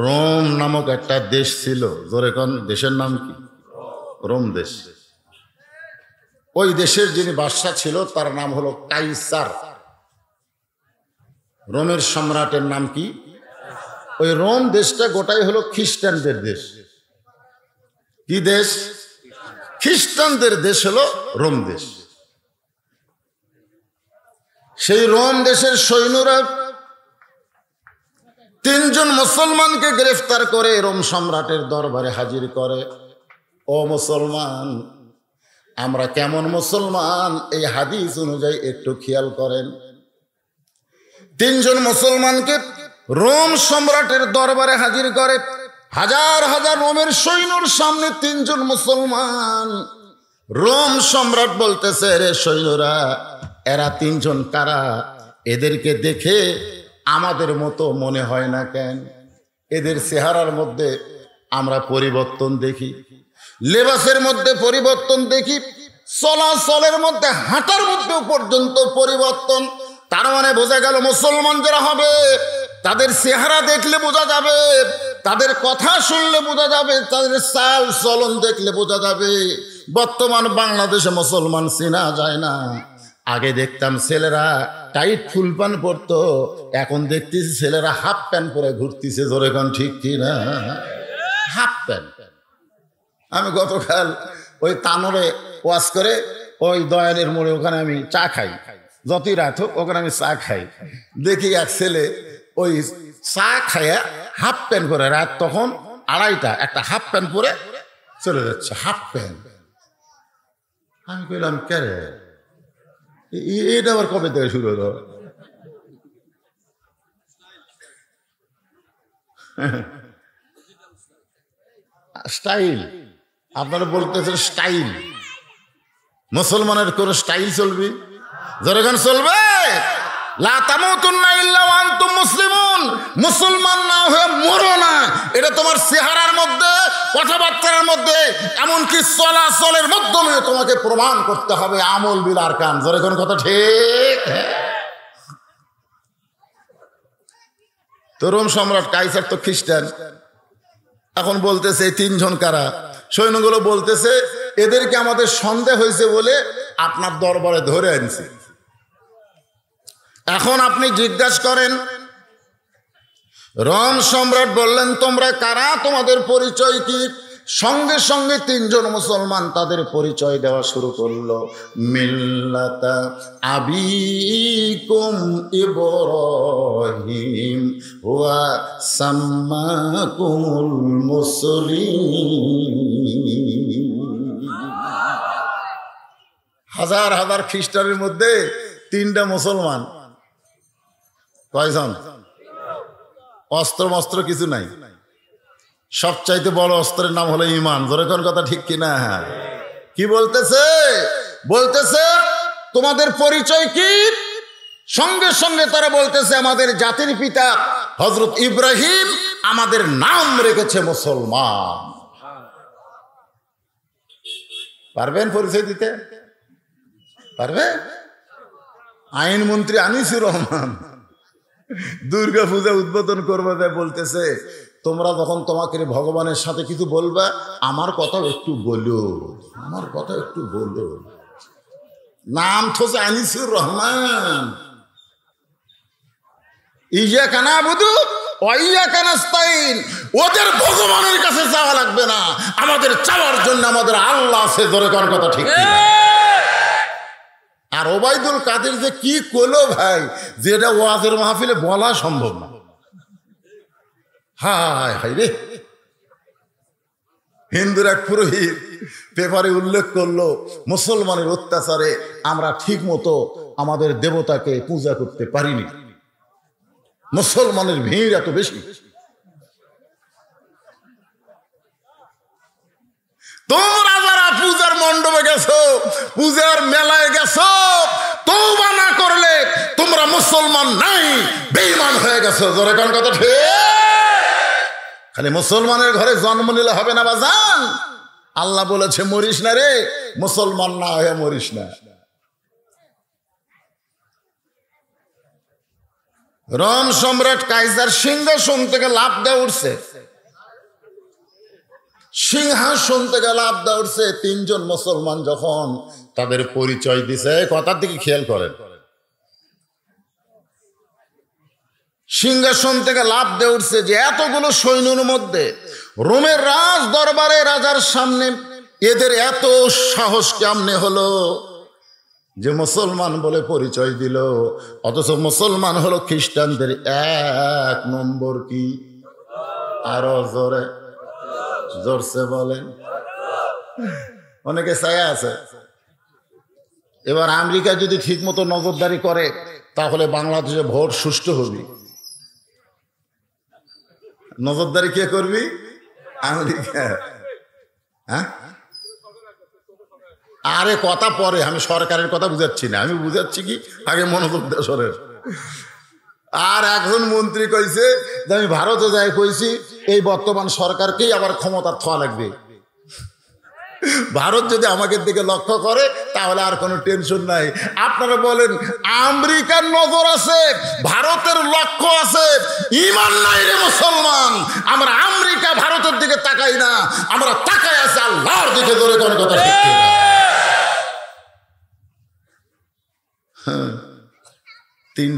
Rome নামক একটা দেশ ছিল জোরে এখন দেশের নাম কি রোম দেশ ওই দেশের যিনি বাদশাহ ছিল তার নাম হলো কাইসার রোমের সম্রাটের নাম কি ওই রোম দেশটা গোটাই হলো খ্রিস্টানদের দেশ কি দেশ খ্রিস্টানদের দেশ হলো রোম দেশ সেই রোম দেশের সৈন্যরা তিনজন মুসলমানকে গ্রেফতার করে রোম সম্রাটের দরবারে হাজির করে ও মুসলমান আমরা কেমন মুসলমান এই হাদিস অনুযায়ী একটু খেয়াল করেন তিনজন মুসলমানকে রোম সম্রাটের দরবারে হাজির করে হাজার হাজার রোমের সৈন্যর সামনে তিনজন মুসলমান রোম সম্রাট বলতেছে রে সৈন্যরা এরা তিনজন কারা এদেরকে দেখে আমাদের মতো মনে হয় না কেন এদের চেহারার মধ্যে আমরা পরিবর্তন দেখি লেবাসের মধ্যে পরিবর্তন দেখি চলাচলের মধ্যে হাঁটার মধ্যেও পর্যন্ত পরিবর্তন তার মানে বোঝা গেল মুসলমান যারা হবে তাদের চেহারা দেখলে বোঝা যাবে তাদের কথা শুনলে বোঝা যাবে তাদের চাল চলন দেখলে বোঝা যাবে বর্তমান বাংলাদেশে মুসলমান চেনা যায় না আগে দেখতাম ছেলেরা টাইট ফুল প্যান পরতো এখন দেখতেছি ছেলেরা হাফ প্যান্ট পরে ঘুরতেছে জোরে কোন ঠিক কি না হাফ প্যান্ট আমি গতকাল ওই তানরে ওয়াশ করে ওই দয়ালের মোড়ে ওখানে আমি চা খাই যতই রাত হোক ওখানে আমি চা খাই দেখি এক ছেলে ওই চা খাইয়া হাফ প্যান্ট পরে রাত তখন আড়াইটা একটা হাফ প্যান্ট পরে চলে যাচ্ছে হাফ প্যান্ট আমি কইলাম ক্যারে এটা আবার কবে থেকে শুরু হলো স্টাইল আপনারা বলতেছেন স্টাইল মুসলমানের কোন স্টাইল চলবে জনগণ চলবে মুসলিমুন মুসলমান না হয়ে মরো না এটা তোমার চেহারার মধ্যে কথাবার্তার মধ্যে এমনকি চলাচলের মাধ্যমে তোমাকে প্রমাণ করতে হবে আমল বিলার কান জোরে কোন কথা ঠিক তরুণ সম্রাট কাইসার তো খ্রিস্টান এখন বলতেছে এই তিনজন কারা সৈন্যগুলো বলতেছে এদেরকে আমাদের সন্দেহ হয়েছে বলে আপনার দরবারে ধরে আনছি এখন আপনি জিজ্ঞাসা করেন রম সম্রাট বললেন তোমরা কারা তোমাদের পরিচয় কি সঙ্গে সঙ্গে তিনজন মুসলমান তাদের পরিচয় দেওয়া শুরু করলো মিল্লাতা আবিকুম ইব্রাহিম ওয়া সাম্মাকুমুল মুসলিম হাজার হাজার খ্রিস্টানের মধ্যে তিনটা মুসলমান কয়জন অস্ত্র মস্ত্র কিছু নাই সবচাইতে বড় অস্ত্রের নাম হলো ইমান কোন কথা ঠিক কিনা কি বলতেছে বলতেছে তোমাদের পরিচয় কি সঙ্গে সঙ্গে তারা বলতেছে আমাদের জাতির পিতা হজরত ইব্রাহিম আমাদের নাম রেখেছে মুসলমান পারবেন পরিচয় দিতে পারবে আইনমন্ত্রী আনিসুর রহমান দুর্গা পূজা উদ্বোধন করবে বলতেছে তোমরা যখন তোমাকে ভগবানের সাথে কিছু বলবে আমার কথা একটু বলো আমার কথা একটু বলো নাম থাকে আনিসুর রহমান ইয়া কানা বুধু অইয়া কানাস্তাইন ওদের ভগবানের কাছে যাওয়া লাগবে না আমাদের চাওয়ার জন্য আমাদের আল্লাহ আছে জোরে কথা ঠিক আর ওবায়দুল কাদের যে কি করলো ভাই যেটা ওয়াজের মাহফিলে বলা সম্ভব না হায় হায় রে হিন্দুর এক পুরোহিত পেপারে উল্লেখ করলো মুসলমানের অত্যাচারে আমরা ঠিক মতো আমাদের দেবতাকে পূজা করতে পারিনি মুসলমানের ভিড় এত বেশি তোমরা যারা পূজার মণ্ডপে গেছো পূজার মেলায় গেছো মুসলমান নাই বেইমান হয়ে গেছে জোরে কান কথা খালি মুসলমানের ঘরে জন্ম নিলে হবে না বা যান আল্লাহ বলেছে মরিস না রে মুসলমান না হয়ে মরিস না রম সম্রাট কাইজার সিংহাসন থেকে লাভ দেওয়া উঠছে সিংহাসন থেকে লাভ দেওয়া উঠছে তিনজন মুসলমান যখন তাদের পরিচয় দিছে কথার দিকে খেয়াল করেন সিংহাসন থেকে লাভ দিয়ে উঠছে যে এতগুলো সৈন্যর মধ্যে রোমের রাজ দরবারে রাজার সামনে এদের এত সাহস কেমনে হলো যে মুসলমান বলে পরিচয় দিল অথচ মুসলমান হলো খ্রিস্টানদের এক নম্বর কি আরো জোরে জোরসে বলেন অনেকে চায় আছে এবার আমেরিকা যদি ঠিক মতো নজরদারি করে তাহলে বাংলাদেশে ভোট সুষ্ঠু হবে নজরদারি কে করবি আমেরিকা হ্যাঁ আরে কথা পরে আমি সরকারের কথা বুঝাচ্ছি না আমি বুঝাচ্ছি কি আগে মনোযোগ দেশরের আর এখন মন্ত্রী কইছে যে আমি ভারতে যাই কইছি এই বর্তমান সরকারকেই আবার ক্ষমতার থোয়া লাগবে ভারত যদি আমাকে দিকে লক্ষ্য করে তাহলে আর কোনো টেনশন নাই আপনারা বলেন আমেরিকার নজর আছে ভারতের লক্ষ্য আছে ইমান নাই রে মুসলমান আমরা আমেরিকা ভারতের দিকে তাকাই না আমরা তাকাই আছে আল্লাহর দিকে ধরে কোনো কথা শিখতে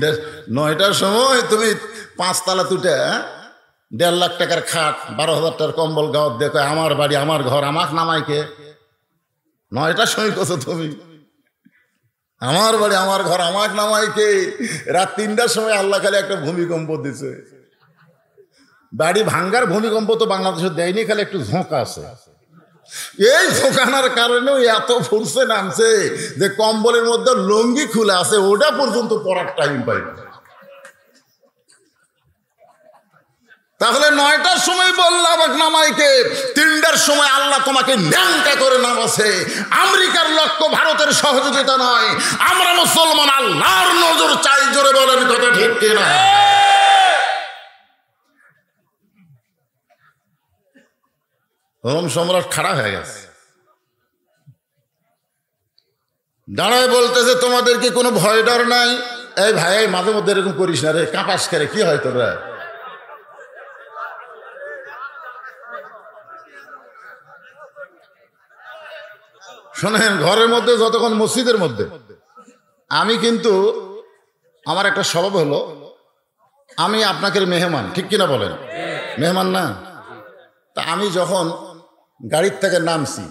হ্যাঁ। নয়টার সময় তুমি পাঁচতলা তুটে হ্যাঁ? দেড় লাখ টাকার খাট বারো হাজার টাকার কম্বল গাওয়ার দেখো আমার বাড়ি আমার ঘর আমাক নামাইকে নয়টা সময় কছো তুমি আমার বাড়ি আমার ঘর আমাক নামাইকে রাত তিনটার সময় আল্লাহ খালি একটা ভূমিকম্প দিছে বাড়ি ভাঙ্গার ভূমিকম্প তো বাংলাদেশে দেয়নি খালি একটু ঝোঁকা আছে এই ঝোঁকানার কারণে এত ফুলছে নামছে যে কম্বলের মধ্যে লঙ্গি খুলে আছে ওটা পর্যন্ত পড়ার টাইম পাই তাহলে নয়টার সময় বললাম নামাইকে তিনটার সময় আল্লাহ তোমাকে ন্যাংকা করে নামাছে আমেরিকার লক্ষ্য ভারতের সহযোগিতা নয় আমরা মুসলমান আল্লাহর নজর চাই জোরে বলেন কথা ঠিক কিনা রোম সম্রাট খারাপ হয়ে গেছে দাঁড়ায় বলতেছে তোমাদের কি কোনো ভয় ডর নাই এই ভাই মাঝে মধ্যে এরকম করিস না রে কাপাস করে কি হয় তোরা শোনেন ঘরের মধ্যে যতক্ষণ মসজিদের মধ্যে আমি কিন্তু আমার একটা স্বভাব হলো আমি আপনাকে মেহমান ঠিক কিনা বলেন মেহমান না তা আমি যখন গাড়ির থেকে নামছি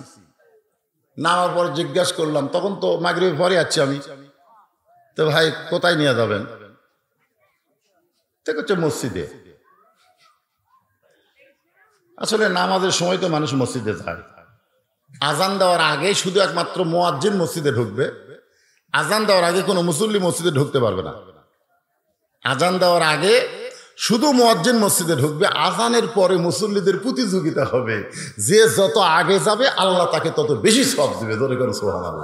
নামার পর জিজ্ঞাসা করলাম তখন তো মাগরীবের পরে আছি আমি তো ভাই কোথায় নিয়ে যাবেন ঠিক হচ্ছে মসজিদে আসলে নামাজের সময় তো মানুষ মসজিদে যায় আজান দেওয়ার আগে শুধু একমাত্র মোয়াজ্জিন মসজিদে ঢুকবে আজান দেওয়ার আগে কোনো মুসল্লি মসজিদে ঢুকতে পারবে না আজান দেওয়ার আগে শুধু মোয়াজ্জিন মসজিদে ঢুকবে আজানের পরে মুসল্লিদের প্রতিযোগিতা হবে যে যত আগে যাবে আল্লাহ তাকে তত বেশি সব দেবে ধরে করে সোহান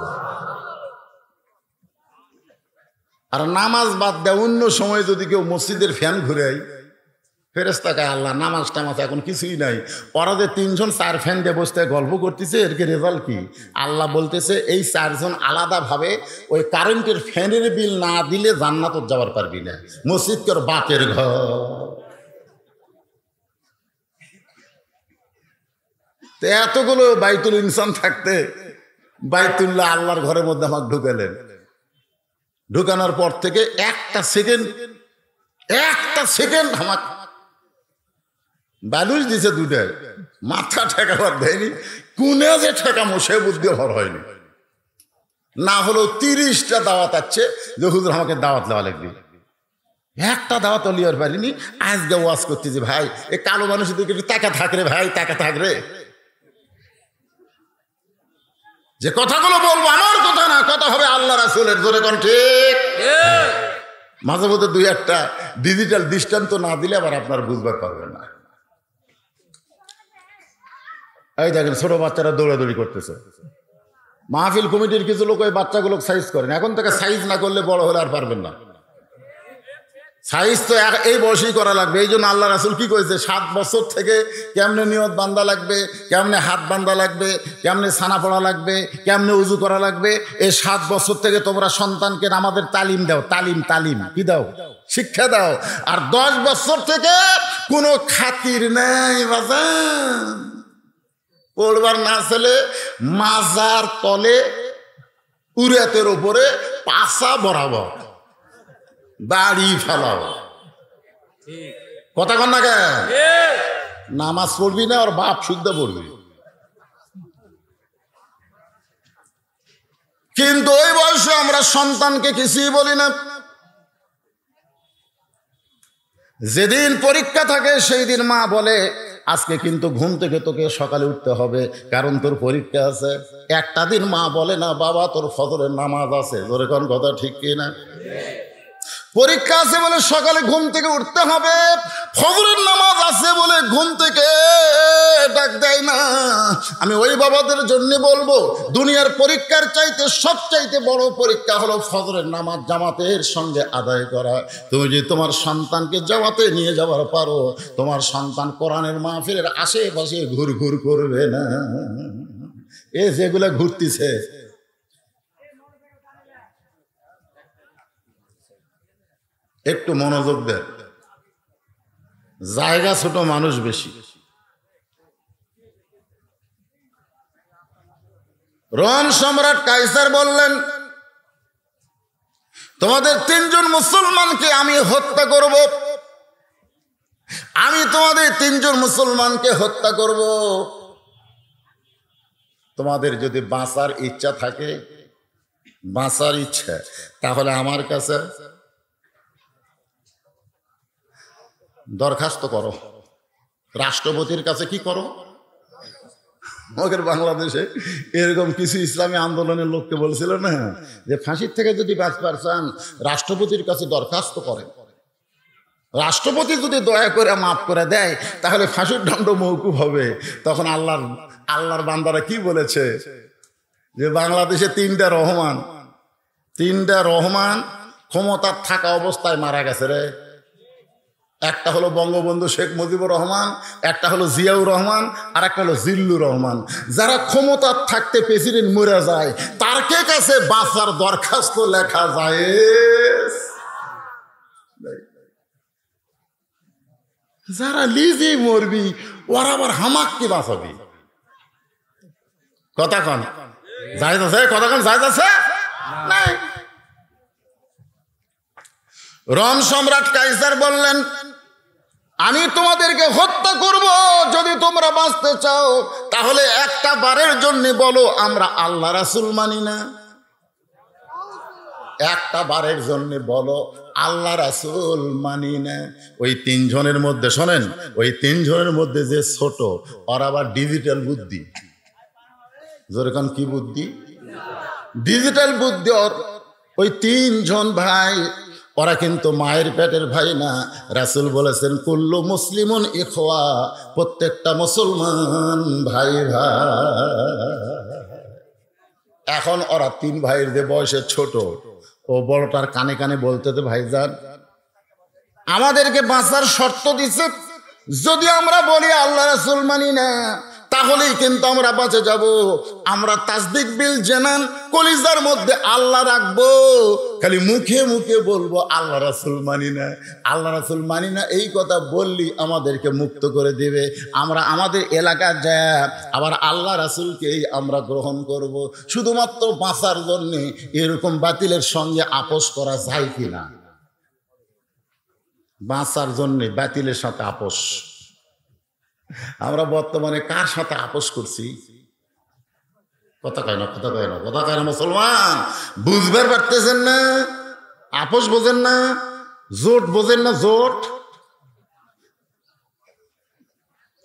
আর নামাজ বাদ দেয় অন্য সময় যদি কেউ মসজিদের ফ্যান ঘুরে ফেরেস্তাকে আল্লাহ নামাজ টামাজ এখন কিছুই নাই ওরা যে তিনজন চার ফ্যান দিয়ে বসতে গল্প করতেছে এর কি রেজাল্ট কি আল্লাহ বলতেছে এই চারজন আলাদাভাবে ওই কারেন্টের ফ্যানের বিল না দিলে জান্নাতত যাওয়ার পারবি না মসজিদ কর বাপের ঘর তো এতগুলো বাইতুল ইনসান থাকতে বাইতুল্লাহ আল্লাহর ঘরের মধ্যে আমাকে ঢুকালেন ঢুকানোর পর থেকে একটা সেকেন্ড একটা সেকেন্ড আমাকে ব্যালুস দিছে দুটায় মাথা ঠেকাবার দেয়নি কুনে যে ঠেকামো সে বুদ্ধি ভর হয়নি না হলেও তিরিশটা দাওয়াত আছে যে হুজুর আমাকে দাওয়াত দেওয়া লাগবে একটা দাওয়াত অলিয়ার পারিনি আজকে ওয়াজ যে ভাই এ কালো মানুষের দিকে তাকা থাকরে ভাই তাকা থাকরে যে কথাগুলো বলবো আমার কথা না কথা হবে আল্লাহ রাসুলের জোরে কোন ঠিক মাঝে মধ্যে দুই একটা ডিজিটাল দৃষ্টান্ত না দিলে আবার আপনার বুঝবার পারবেন না এই দেখেন ছোট বাচ্চারা দৌড়াদৌড়ি করতেছে মাহফিল কমিটির কিছু লোক ওই বাচ্চাগুলো সাইজ করেন এখন থেকে সাইজ না করলে বড় হলে আর পারবেন না সাইজ তো এই বয়সেই করা লাগবে এই জন্য আল্লাহ রাসুল কি করেছে সাত বছর থেকে কেমনে নিয়ত বান্ধা লাগবে কেমনে হাত বান্ধা লাগবে কেমনে ছানা পড়া লাগবে কেমনে উজু করা লাগবে এই সাত বছর থেকে তোমরা সন্তানকে আমাদের তালিম দাও তালিম তালিম কি দাও শিক্ষা দাও আর দশ বছর থেকে কোনো খাতির নেই বাজার পড়বার না ছেলে মাজার তলে উড়াতের ওপরে পাশা বরাবর দাড়ি ফেলাও কথা কন না কেন নামাজ পড়বি না ওর বাপ শুদ্ধ পড়বি কিন্তু ওই বয়সে আমরা সন্তানকে কিছুই বলি না যেদিন পরীক্ষা থাকে সেই দিন মা বলে আজকে কিন্তু ঘুম থেকে তোকে সকালে উঠতে হবে কারণ তোর পরীক্ষা আছে একটা দিন মা বলে না বাবা তোর ফজরের নামাজ আছে জোরে কোন কথা ঠিক কিনা পরীক্ষা আছে বলে সকালে ঘুম থেকে উঠতে হবে ফজরের নামাজ আছে বলে ঘুম থেকে ডাক দেয় না আমি ওই বাবাদের জন্য বলবো দুনিয়ার পরীক্ষার চাইতে সব চাইতে বড় পরীক্ষা হলো ফজরের নামাজ জামাতের সঙ্গে আদায় করা তুমি যদি তোমার সন্তানকে জামাতে নিয়ে যাওয়ার পারো তোমার সন্তান কোরআনের মাহফিলের আশেপাশে ঘুর ঘুর করবে না এ যেগুলো ঘুরতেছে একটু মনোযোগ দেন জায়গা ছোট মানুষ বেশি রোম সম্রাট কাইসার বললেন তোমাদের তিনজন মুসলমানকে আমি হত্যা করব আমি তোমাদের তিনজন মুসলমানকে হত্যা করব তোমাদের যদি বাঁচার ইচ্ছা থাকে বাঁচার ইচ্ছা তাহলে আমার কাছে দরখাস্ত করো রাষ্ট্রপতির কাছে কি করো আমাদের বাংলাদেশে এরকম কিছু ইসলামী আন্দোলনের লোককে বলছিল না যে ফাঁসির থেকে যদি বাঁচবার চান রাষ্ট্রপতির কাছে দরখাস্ত করেন রাষ্ট্রপতি যদি দয়া করে মাফ করে দেয় তাহলে ফাঁসির দণ্ড মৌকুব হবে তখন আল্লাহর আল্লাহর বান্দারা কি বলেছে যে বাংলাদেশে তিনটা রহমান তিনটা রহমান ক্ষমতার থাকা অবস্থায় মারা গেছে রে একটা হলো বঙ্গবন্ধু শেখ মুজিবুর রহমান একটা হলো জিয়াউর রহমান আর একটা হলো জিল্লুর রহমান যারা ক্ষমতার থাকতে প্রেসিডেন্ট মরে যায় তার কে কাছে বাঁচার দরখাস্ত লেখা যায় যারা লিজে মরবি ওরা আবার হামাক কি বাঁচাবি কথা কন যাই আছে কথা কন যাই আছে নাই রম সম্রাট কাইসার বললেন আমি তোমাদেরকে হত্যা করব যদি তোমরা বাঁচতে চাও তাহলে একটা বারের জন্য বলো আমরা আল্লাহ রাসুল মানি না একটা বারের জন্য বলো আল্লাহ রাসুল মানি না ওই তিনজনের মধ্যে শোনেন ওই তিনজনের মধ্যে যে ছোট ওর আবার ডিজিটাল বুদ্ধি যেরকম কি বুদ্ধি ডিজিটাল বুদ্ধি ওর ওই তিনজন ভাই ওরা কিন্তু মায়ের পেটের ভাই না রাসুল বলেছেন কুল্লু মুসলিমন ইখোয়া প্রত্যেকটা মুসলমান ভাই ভা এখন ওরা তিন ভাইয়ের যে বয়সে ছোট ও বড়টার কানে কানে বলতে তো ভাইজান আমাদেরকে বাঁচার শর্ত দিছে যদি আমরা বলি আল্লাহ রাসুল মানি না তাহলেই কিন্তু আমরা বাঁচে যাব আমরা তাসদিক বিল জেনান কলিজার মধ্যে আল্লাহ রাখবো খালি মুখে মুখে বলবো আল্লাহ রাসুল মানি না আল্লাহ রাসুল মানি না এই কথা বললি আমাদেরকে মুক্ত করে দেবে আমরা আমাদের এলাকা যা আবার আল্লাহ রাসুলকেই আমরা গ্রহণ করব। শুধুমাত্র বাঁচার জন্যে এরকম বাতিলের সঙ্গে আপোষ করা যায় কিনা বাঁচার জন্যে বাতিলের সাথে আপোষ আমরা বর্তমানে কার সাথে আপোষ করছি কথা কয় না কথা কয় না কথা কয় না মুসলমান বুঝবার পারতেছেন না আপোষ বোঝেন না জোট বোঝেন না জোট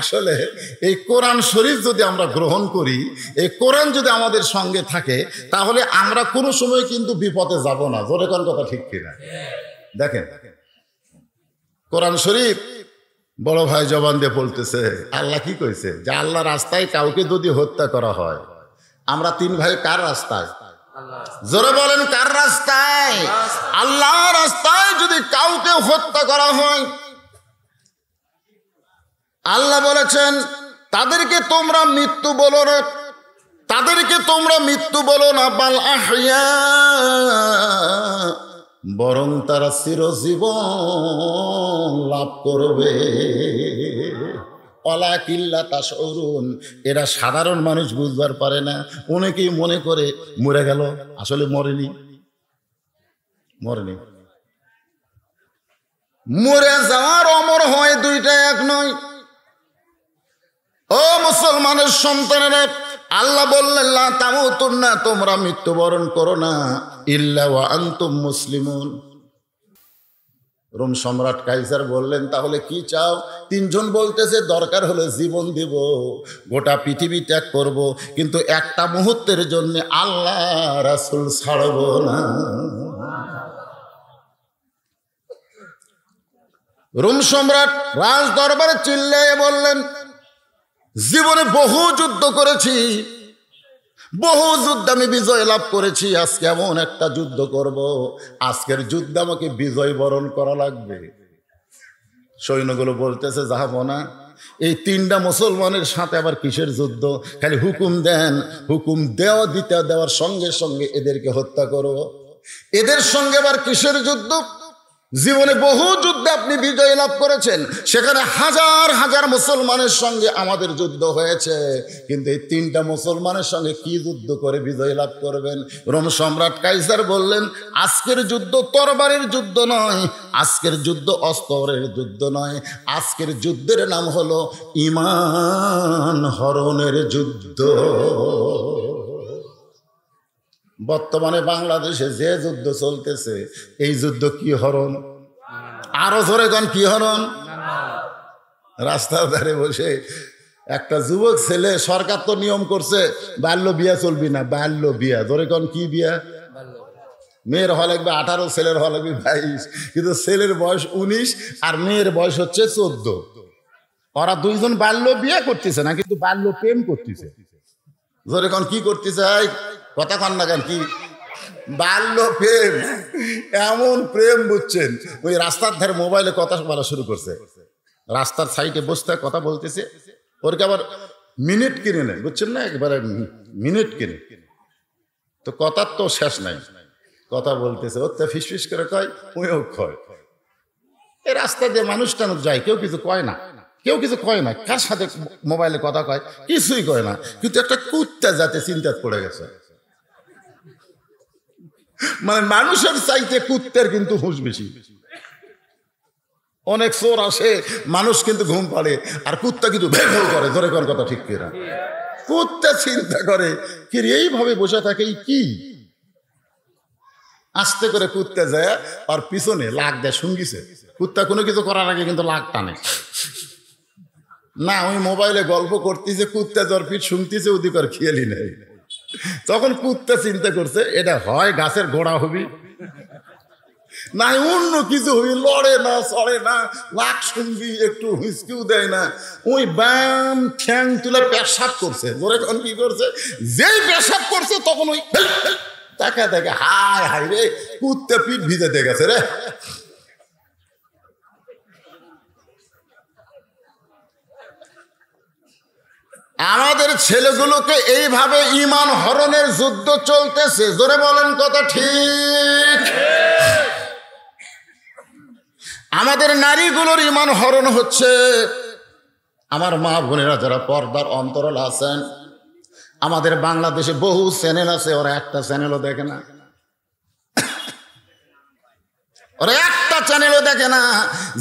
আসলে এই কোরআন শরীফ যদি আমরা গ্রহণ করি এই কোরআন যদি আমাদের সঙ্গে থাকে তাহলে আমরা কোনো সময় কিন্তু বিপদে যাব না জোরে কোন কথা ঠিক কিনা দেখেন কোরআন শরীফ বড় ভাই জবান দিয়ে বলতেছে আল্লাহ কি কইছে যে আল্লাহ রাস্তায় কাউকে যদি হত্যা করা হয় আমরা তিন ভাই কার রাস্তায় জোরে বলেন কার রাস্তায় আল্লাহ রাস্তায় যদি কাউকে হত্যা করা হয় আল্লাহ বলেছেন তাদেরকে তোমরা মৃত্যু বলো না তাদেরকে তোমরা মৃত্যু বলো না বাল আহিয়া বরং তারা চিরজীবন লাভ করবে অলা কিল্লা তা সরুন এরা সাধারণ মানুষ বুঝবার পারে না অনেকেই মনে করে মরে গেল আসলে মরেনি মরেনি মরে যাওয়ার অমর হয় দুইটা এক নয় ও মুসলমানের সন্তানের আল্লাহ বললেন না তোমরা মৃত্যুবরণ করো না ইল্লা আন্তুম মুসলিমুন রোম সম্রাট কাইসার বললেন তাহলে কি চাও তিনজন বলতেছে দরকার হলে জীবন দিব গোটা পৃথিবী ত্যাগ করব কিন্তু একটা মুহূর্তের জন্য আল্লাহ রাসুল ছাড়ব না রোম সম্রাট রাজ দরবারে চিল্লে বললেন জীবনে বহু যুদ্ধ করেছি বহু যুদ্ধ আমি বিজয় লাভ করেছি আজকে এমন একটা যুদ্ধ করব আজকের যুদ্ধে আমাকে বিজয় বরণ করা লাগবে সৈন্যগুলো বলতেছে যাহাবো না এই তিনটা মুসলমানের সাথে আবার কিসের যুদ্ধ খালি হুকুম দেন হুকুম দেওয়া দিতে দেওয়ার সঙ্গে সঙ্গে এদেরকে হত্যা করব এদের সঙ্গে আবার কিসের যুদ্ধ জীবনে বহু যুদ্ধে আপনি বিজয় লাভ করেছেন সেখানে হাজার হাজার মুসলমানের সঙ্গে আমাদের যুদ্ধ হয়েছে কিন্তু এই তিনটা মুসলমানের সঙ্গে কি যুদ্ধ করে বিজয় লাভ করবেন রোম সম্রাট কাইসার বললেন আজকের যুদ্ধ তরবারের যুদ্ধ নয় আজকের যুদ্ধ অস্তরের যুদ্ধ নয় আজকের যুদ্ধের নাম হলো ইমান হরণের যুদ্ধ বর্তমানে বাংলাদেশে যে যুদ্ধ চলতেছে এই যুদ্ধ কি হরণ আরো জোরে কন কি হরণ রাস্তার ধারে বসে একটা যুবক ছেলে সরকার তো নিয়ম করছে বাল্য বিয়া চলবি না বাল্য বিয়া ধরে কন কি বিয়া মেয়ের হওয়া লাগবে আঠারো ছেলের হওয়া লাগবে বাইশ কিন্তু ছেলের বয়স উনিশ আর মেয়ের বয়স হচ্ছে চোদ্দ ওরা দুইজন বাল্য বিয়ে করতেছে না কিন্তু বাল্য প্রেম করতেছে ধরে কন কি করতে চাই কথা কন না কেন কি বাল্য প্রেম এমন প্রেম বুঝছেন ওই রাস্তার ধারে মোবাইলে কথা বলা শুরু করছে রাস্তার সাইডে বসতে কথা বলতেছে ওরকে আবার মিনিট কিনে নেয় বুঝছেন না একবারে মিনিট কিনে তো কথার তো শেষ নাই কথা বলতেছে ওর তো ফিস ফিস করে কয় ওইও কয় এ রাস্তা দিয়ে মানুষ টানুষ যায় কেউ কিছু কয় না কেউ কিছু কয় না কার সাথে মোবাইলে কথা কয় কিছুই কয় না কিন্তু একটা কুত্তা যাতে চিন্তা পড়ে গেছে মানে মানুষের চাইতে কুত্তের কিন্তু হুঁশ বেশি অনেক চোর আসে মানুষ কিন্তু ঘুম পাড়ে আর কুত্তা কিন্তু ভেভেও করে ধরে কর কথা ঠিক কেরা কুত্তা চিন্তা করে কি এইভাবে বসে থাকে কি আস্তে করে কুত্তা যায় আর পিছনে লাগ দেয় শুঙ্গিছে কুত্তা কোনো কিছু করার আগে কিন্তু লাগ টানে না ওই মোবাইলে গল্প করতেছে কুত্তা জ্বর শুনতেছে ওদিকর খেয়ালি নেই তখন কুত্তা চিন্তা করছে এটা হয় গাছের গোড়া হবি নাই অন্য কিছু হই লড়ে না সরে না লাখ শুনবি একটু হুঁচকিও দেয় না ওই বাম ঠ্যাং তুলে পেশাব করছে ধরে তখন কি করছে যেই পেশাব করছে তখন ওই দেখা তাকে হায় হায় রে কুত্তে পিঠ ভিজাতে গেছে রে আমাদের ছেলেগুলোকে এইভাবে ইমান হরণের যুদ্ধ চলতেছে জোরে বলেন কথা ঠিক আমাদের নারীগুলোর ইমান হরণ হচ্ছে আমার মা বোনেরা যারা পর্দার অন্তরাল আছেন আমাদের বাংলাদেশে বহু চ্যানেল আছে ওরা একটা চ্যানেলও দেখে না ওরা এক একটা চ্যানেলও দেখে না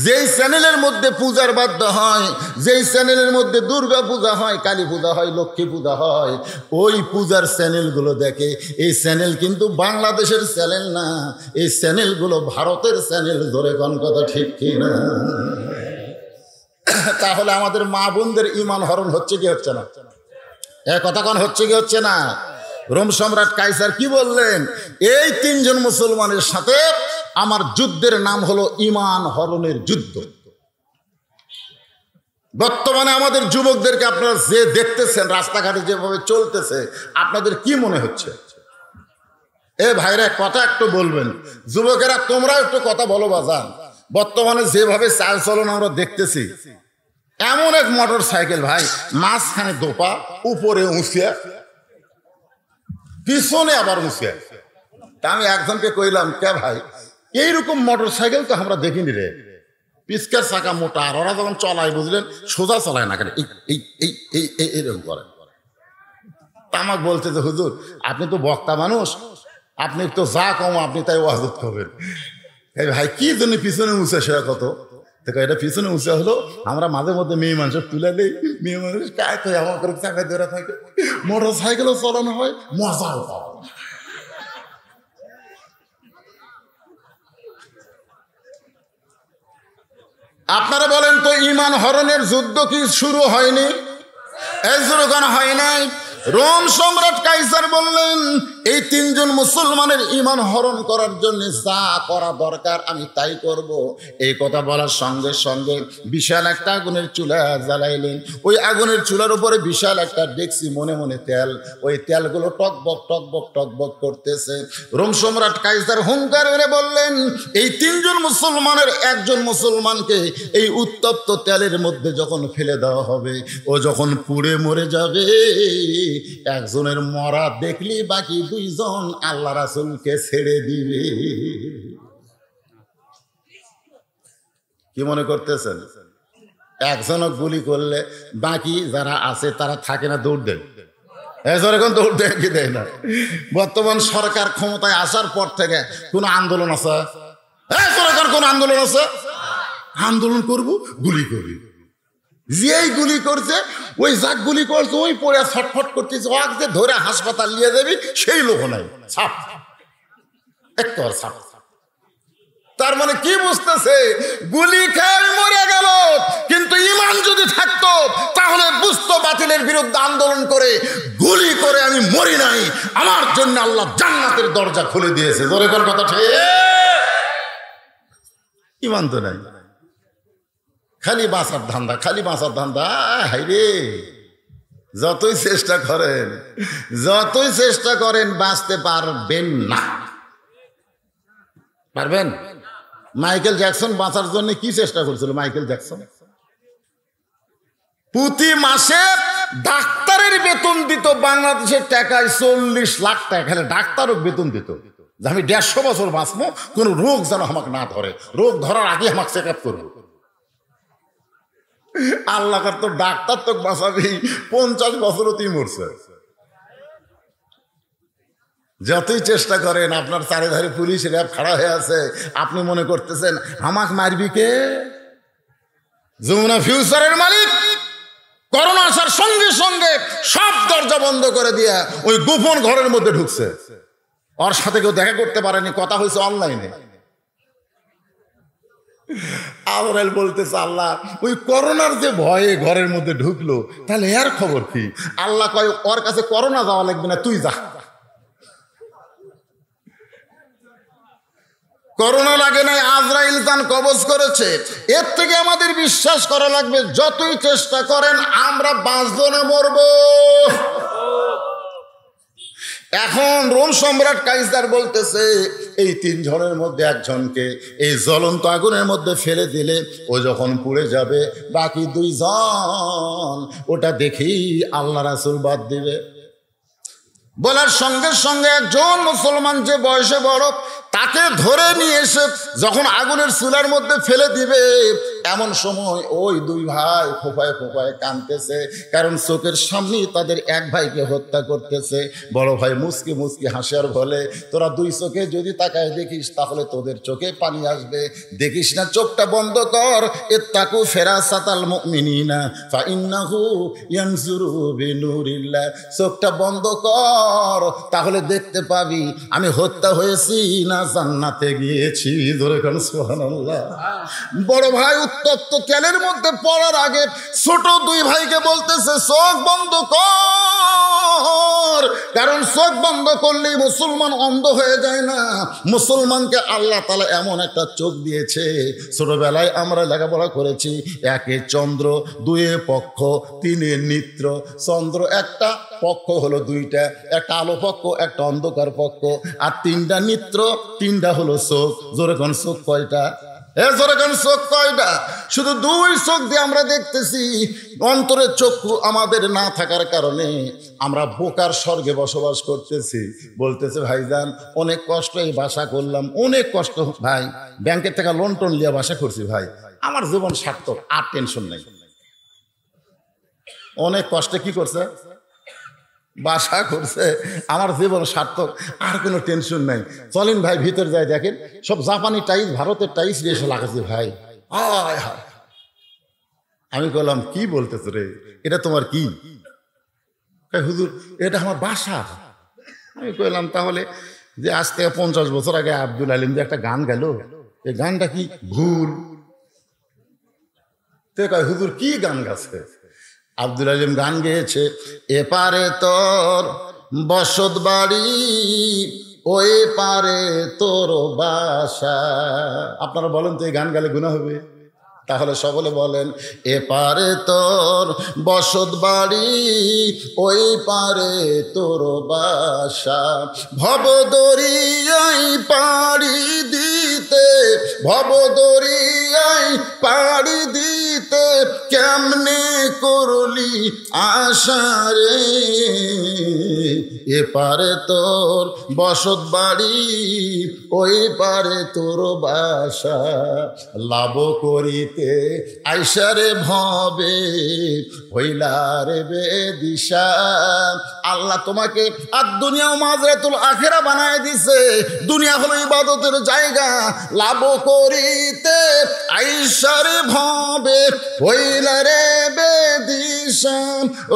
যেই চ্যানেলের মধ্যে পূজার বাধ্য হয় যেই চ্যানেলের মধ্যে দুর্গা পূজা হয় কালী পূজা হয় লক্ষ্মী পূজা হয় ওই পূজার চ্যানেলগুলো দেখে এই চ্যানেল কিন্তু বাংলাদেশের চ্যানেল না এই চ্যানেলগুলো ভারতের চ্যানেল ধরে কোন কথা ঠিক না তাহলে আমাদের মা বোনদের ইমান হরণ হচ্ছে কি হচ্ছে না এ কথা কোন হচ্ছে কি হচ্ছে না রোম সম্রাট কাইসার কি বললেন এই তিনজন মুসলমানের সাথে আমার যুদ্ধের নাম হলো ইমান হরণের যুদ্ধ বর্তমানে আমাদের যুবকদেরকে আপনারা যে দেখতেছেন রাস্তাঘাটে যেভাবে চলতেছে আপনাদের কি মনে হচ্ছে এ ভাইরা কথা একটু বলবেন যুবকেরা তোমরা একটু কথা বলো বাজান বর্তমানে যেভাবে চাল চলন আমরা দেখতেছি এমন এক মোটর সাইকেল ভাই মাঝখানে দোপা উপরে উঁচিয়া পিছনে আবার উঁচিয়া তা আমি একজনকে কইলাম কে ভাই এইরকম মোটর সাইকেল তো আমরা দেখিনি রে পিচকার চাকা মোটা আর ওরা যখন চলায় বুঝলেন সোজা চলায় না কেন এই এই এই এই এরকম করে তামাক বলছে যে হুজুর আপনি তো বক্তা মানুষ আপনি তো যা কম আপনি তাই ওয়াজত করবেন এই ভাই কি জন্য পিছনে উঁচা সে কত দেখো এটা পিছনে উঁচা হলো আমরা মাঝে মধ্যে মেয়ে মানুষের তুলে দিই মেয়ে মানুষ কায় তো এমন করে চাকা ধরে থাকে মোটর সাইকেলও চলানো হয় মজাও পাওয়া আপনারা বলেন তো ইমান হরণের যুদ্ধ কি শুরু হয়নি এজরোগান হয় নাই রোম সম্রাট কাইসার বললেন এই তিনজন মুসলমানের ইমান হরণ করার জন্য যা করা দরকার আমি তাই করব এই কথা বলার সঙ্গে সঙ্গে বিশাল একটা আগুনের চুলা জ্বালাইলেন ওই আগুনের চুলার উপরে বিশাল একটা ডেকসি মনে মনে তেল ওই তেলগুলো টকবক টকবক টকবক করতেছে রোম সম্রাট কাইসার হুঙ্কার এনে বললেন এই তিনজন মুসলমানের একজন মুসলমানকে এই উত্তপ্ত তেলের মধ্যে যখন ফেলে দেওয়া হবে ও যখন পুড়ে মরে যাবে একজনের মরা দেখলি বাকি দুইজন আল্লাহ রাসুলকে ছেড়ে দিবে কি মনে করতেছেন একজন গুলি করলে বাকি যারা আছে তারা থাকে না দৌড় দেন এখন দৌড় দেয় কি দেয় না বর্তমান সরকার ক্ষমতায় আসার পর থেকে কোনো আন্দোলন আছে সরকার কোন আন্দোলন আছে আন্দোলন করব গুলি করি যেই গুলি করছে ওই যাক গুলি করছে ওই পরে ছটফট করতেছে ওয়াক যে ধরে হাসপাতাল নিয়ে যাবি সেই লোক নাই সাপ সাপ তার মানে কি বুঝতেছে গুলি খেয়ে মরে গেল কিন্তু ইমান যদি থাকতো তাহলে বুঝতো বাতিলের বিরুদ্ধে আন্দোলন করে গুলি করে আমি মরি নাই আমার জন্য আল্লাহ জান্নাতের দরজা খুলে দিয়েছে জোরে কথা ঠিক ইমান তো নাই খালি বাঁচার ধান্দা খালি বাঁচার ধান্দা হাইরে যতই চেষ্টা করেন যতই চেষ্টা করেন বাঁচতে পারবেন না পারবেন মাইকেল জ্যাকসন বাঁচার জন্য কি চেষ্টা করেছিল মাইকেল জ্যাকসন প্রতি মাসে ডাক্তারের বেতন দিত বাংলাদেশের টাকায় চল্লিশ লাখ টাকা খালি ডাক্তারও বেতন দিত যে আমি দেড়শো বছর বাঁচবো কোনো রোগ যেন আমাকে না ধরে রোগ ধরার আগে আমাকে চেক আপ করবো আল্লাহ তো ডাক্তার তো বাঁচাবি পঞ্চাশ বছর অতি মরছে যতই চেষ্টা করেন আপনার চারিধারে পুলিশ র্যাব খাড়া হয়ে আছে আপনি মনে করতেছেন আমাক মারবি কে যমুনা ফিউচারের মালিক করোনা আসার সঙ্গে সঙ্গে সব দরজা বন্ধ করে দিয়ে ওই গোপন ঘরের মধ্যে ঢুকছে ওর সাথে কেউ দেখা করতে পারেনি কথা হয়েছে অনলাইনে আজরাইল বলতেছে আল্লাহ ওই করোনার যে ভয়ে ঘরের মধ্যে ঢুকলো তাহলে এর খবর কি আল্লাহ কয় ওর কাছে করোনা যাওয়া লাগবে না তুই যা করোনা লাগে নাই আজরাইল তান কবজ করেছে এর থেকে আমাদের বিশ্বাস করা লাগবে যতই চেষ্টা করেন আমরা বাঁচব না মরবো এখন রোম সম্রাট কাইসদার বলতেছে এই তিন জনের মধ্যে একজনকে এই জ্বলন্ত আগুনের মধ্যে ফেলে দিলে ও যখন পুড়ে যাবে বাকি দুইজন ওটা দেখেই আল্লাহ রাসুল বাদ দিবে বলার সঙ্গে সঙ্গে একজন মুসলমান যে বয়সে বড় তাকে ধরে নিয়ে এসে যখন আগুনের চুলার মধ্যে ফেলে দিবে এমন সময় ওই দুই ভাই ফোপায় ফোপায় কাঁদতেছে কারণ চোখের সামনেই তাদের এক ভাইকে হত্যা করতেছে বড় ভাই মুসকি মুসকি হাসার বলে তোরা দুই চোখে যদি তাকায় দেখিস তাহলে তোদের চোখে পানি আসবে দেখিস না চোখটা বন্ধ কর এ তাকু ফেরা সাতাল মিনি না চোখটা বন্ধ কর কর তাহলে দেখতে পাবি আমি হত্যা হয়েছি না জান্নাতে গিয়েছি ধরে কেন সুহানাল্লাহ বড় ভাই উত্তপ্ত তেলের মধ্যে পড়ার আগে ছোট দুই ভাইকে বলতেছে চোখ বন্ধ কর কারণ চোখ বন্ধ করলেই মুসলমান অন্ধ হয়ে যায় না মুসলমানকে আল্লাহ তালা এমন একটা চোখ দিয়েছে ছোটবেলায় আমরা লেখাপড়া করেছি একে চন্দ্র দুয়ে পক্ষ তিনে নিত্র চন্দ্র একটা পক্ষ হলো দুইটা একটা আলো পক্ষ একটা অন্ধকার পক্ষ আর তিনটা নিত্র তিনটা হলো চোখ জোরে কোন চোখ কয়টা চোখ কয়টা শুধু দুই চোখ দিয়ে আমরা দেখতেছি অন্তরের চক্ষু আমাদের না থাকার কারণে আমরা বোকার স্বর্গে বসবাস করতেছি বলতেছে ভাইজান অনেক কষ্ট এই বাসা করলাম অনেক কষ্ট ভাই ব্যাংকের থেকে লোন টোন লিয়ে বাসা করছি ভাই আমার জীবন সার্থক আর টেনশন নেই অনেক কষ্টে কি করছে বাসা করছে আমার জীবন সার্থক আর কোনো টেনশন নাই চলেন ভাই ভিতর যায় দেখেন সব জাপানি টাইস ভারতের টাইস নিয়ে এসে লাগাচ্ছে ভাই আমি বললাম কি বলতেছ রে এটা তোমার কি হুজুর এটা আমার বাসা আমি কইলাম তাহলে যে আজ থেকে পঞ্চাশ বছর আগে আব্দুল আলিম যে একটা গান গেল এই গানটা কি ভুল তে কয় হুজুর কি গান গাছে আব্দুল আলিম গান গেয়েছে এপারে তোর বসত বাড়ি ওই পারে তোর বাসা আপনারা বলেন তো এই গান গালে গুণা হবে তাহলে সকলে বলেন এ পারে তোর বসত বাড়ি ওই পারে তোর বাসা ভবদরিয়াই পাড়ি দিতে ভবদরিয়াই পাড়ি দিতে কেমনে করলি রে এ পারে তোর বসত বাড়ি ওই পারে তোর বাসা লাভ করিতে দিকে আইসারে ভবে রে বে দিশা আল্লাহ তোমাকে আর দুনিয়াও তুল আখেরা বানায় দিছে দুনিয়া হলো ইবাদতের জায়গা লাভ করিতে আইসারে ভবে রে বে দিশা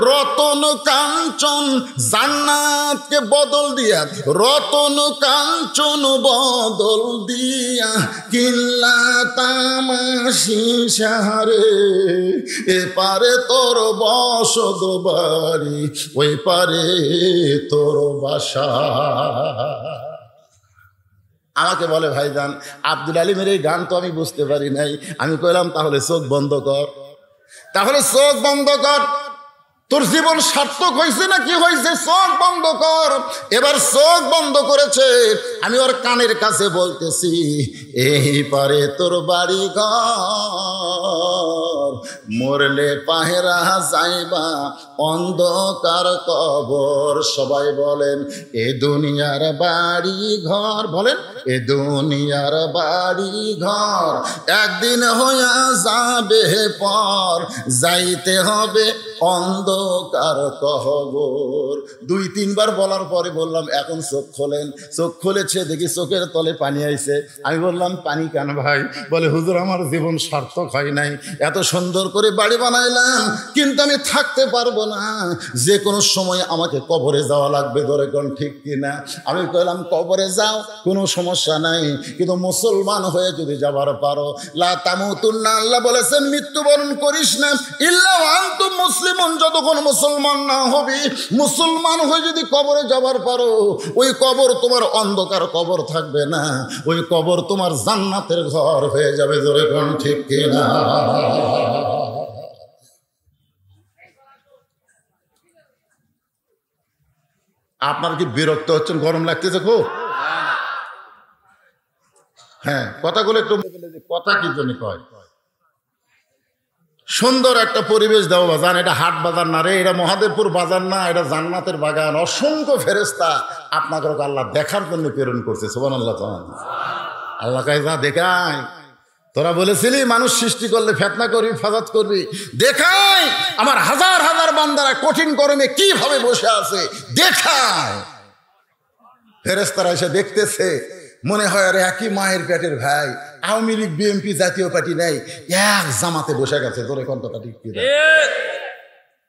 রতন কাঞ্চন জান্নাতকে বদল দিয়া রতন কাঞ্চন বদল দিয়া কিল্লা তামাশি সাহারে এপারে তোর বস দোবারি ওই পারে তোর বাসা আমাকে বলে ভাইজান আব্দুল আলিমের এই গান তো আমি বুঝতে পারি নাই আমি কইলাম তাহলে চোখ বন্ধ কর তাহলে চোখ বন্ধ কর তোর জীবন সার্থক হয়েছে না কি হয়েছে চোখ বন্ধ কর এবার চোখ বন্ধ করেছে আমি ওর কানের কাছে বলতেছি এই পারে তোর বাড়ি ঘর মরলে পাহেরা যাইবা অন্ধকার কবর সবাই বলেন এ দুনিয়ার বাড়ি ঘর বলেন এ দুনিয়ার বাড়ি ঘর একদিন হইয়া যাবে পর যাইতে হবে অন্ধকার কহবর দুই তিনবার বলার পরে বললাম এখন চোখ খোলেন চোখ খুলেছে দেখি চোখের তলে পানি আইছে আমি বললাম পানি কেন ভাই বলে হুজুর আমার জীবন সার্থক হয় নাই এত সুন্দর করে বাড়ি বানাইলাম কিন্তু আমি থাকতে পারবো না যে কোনো সময় আমাকে কবরে যাওয়া লাগবে ধরে কোন ঠিক কিনা আমি কইলাম কবরে যাও কোনো সমস্যা নাই কিন্তু মুসলমান হয়ে যদি যাবার পারো লা তামুতুন্না আল্লাহ বলেছেন মৃত্যুবরণ করিস না ইল্লা আন্তুম মুসলিম মুসলিমন যতক্ষণ মুসলমান না হবে মুসলমান হয়ে যদি কবরে যাবার পারো ওই কবর তোমার অন্ধকার কবর থাকবে না ওই কবর তোমার জান্নাতের ঘর হয়ে যাবে ধরে কোন ঠিক কিনা আপনার কি বিরক্ত হচ্ছেন গরম লাগতেছে খুব হ্যাঁ কথাগুলো একটু কথা কি জন্য কয় সুন্দর একটা পরিবেশ দেওয়া বাজান এটা হাট বাজার না রে এটা মহাদেবপুর বাজার না এটা জান্নাতের বাগান অসংখ্য ফেরেস্তা আপনাকে আল্লাহ দেখার জন্য প্রেরণ করছে সোবান আল্লাহ আল্লাহ কাহা যা দেখায় তোরা বলেছিলি মানুষ সৃষ্টি করলে ফেতনা করবি ফাজাত করবি দেখাই আমার হাজার হাজার বান্দারা কঠিন গরমে কিভাবে বসে আছে দেখায় ফেরেস্তারা এসে দেখতেছে মনে হয় আর একই মায়ের পেটের ভাই Awami League BNP Jatiya party নেই এক জামাতে বসে গেছে তোর কোন কথা ঠিক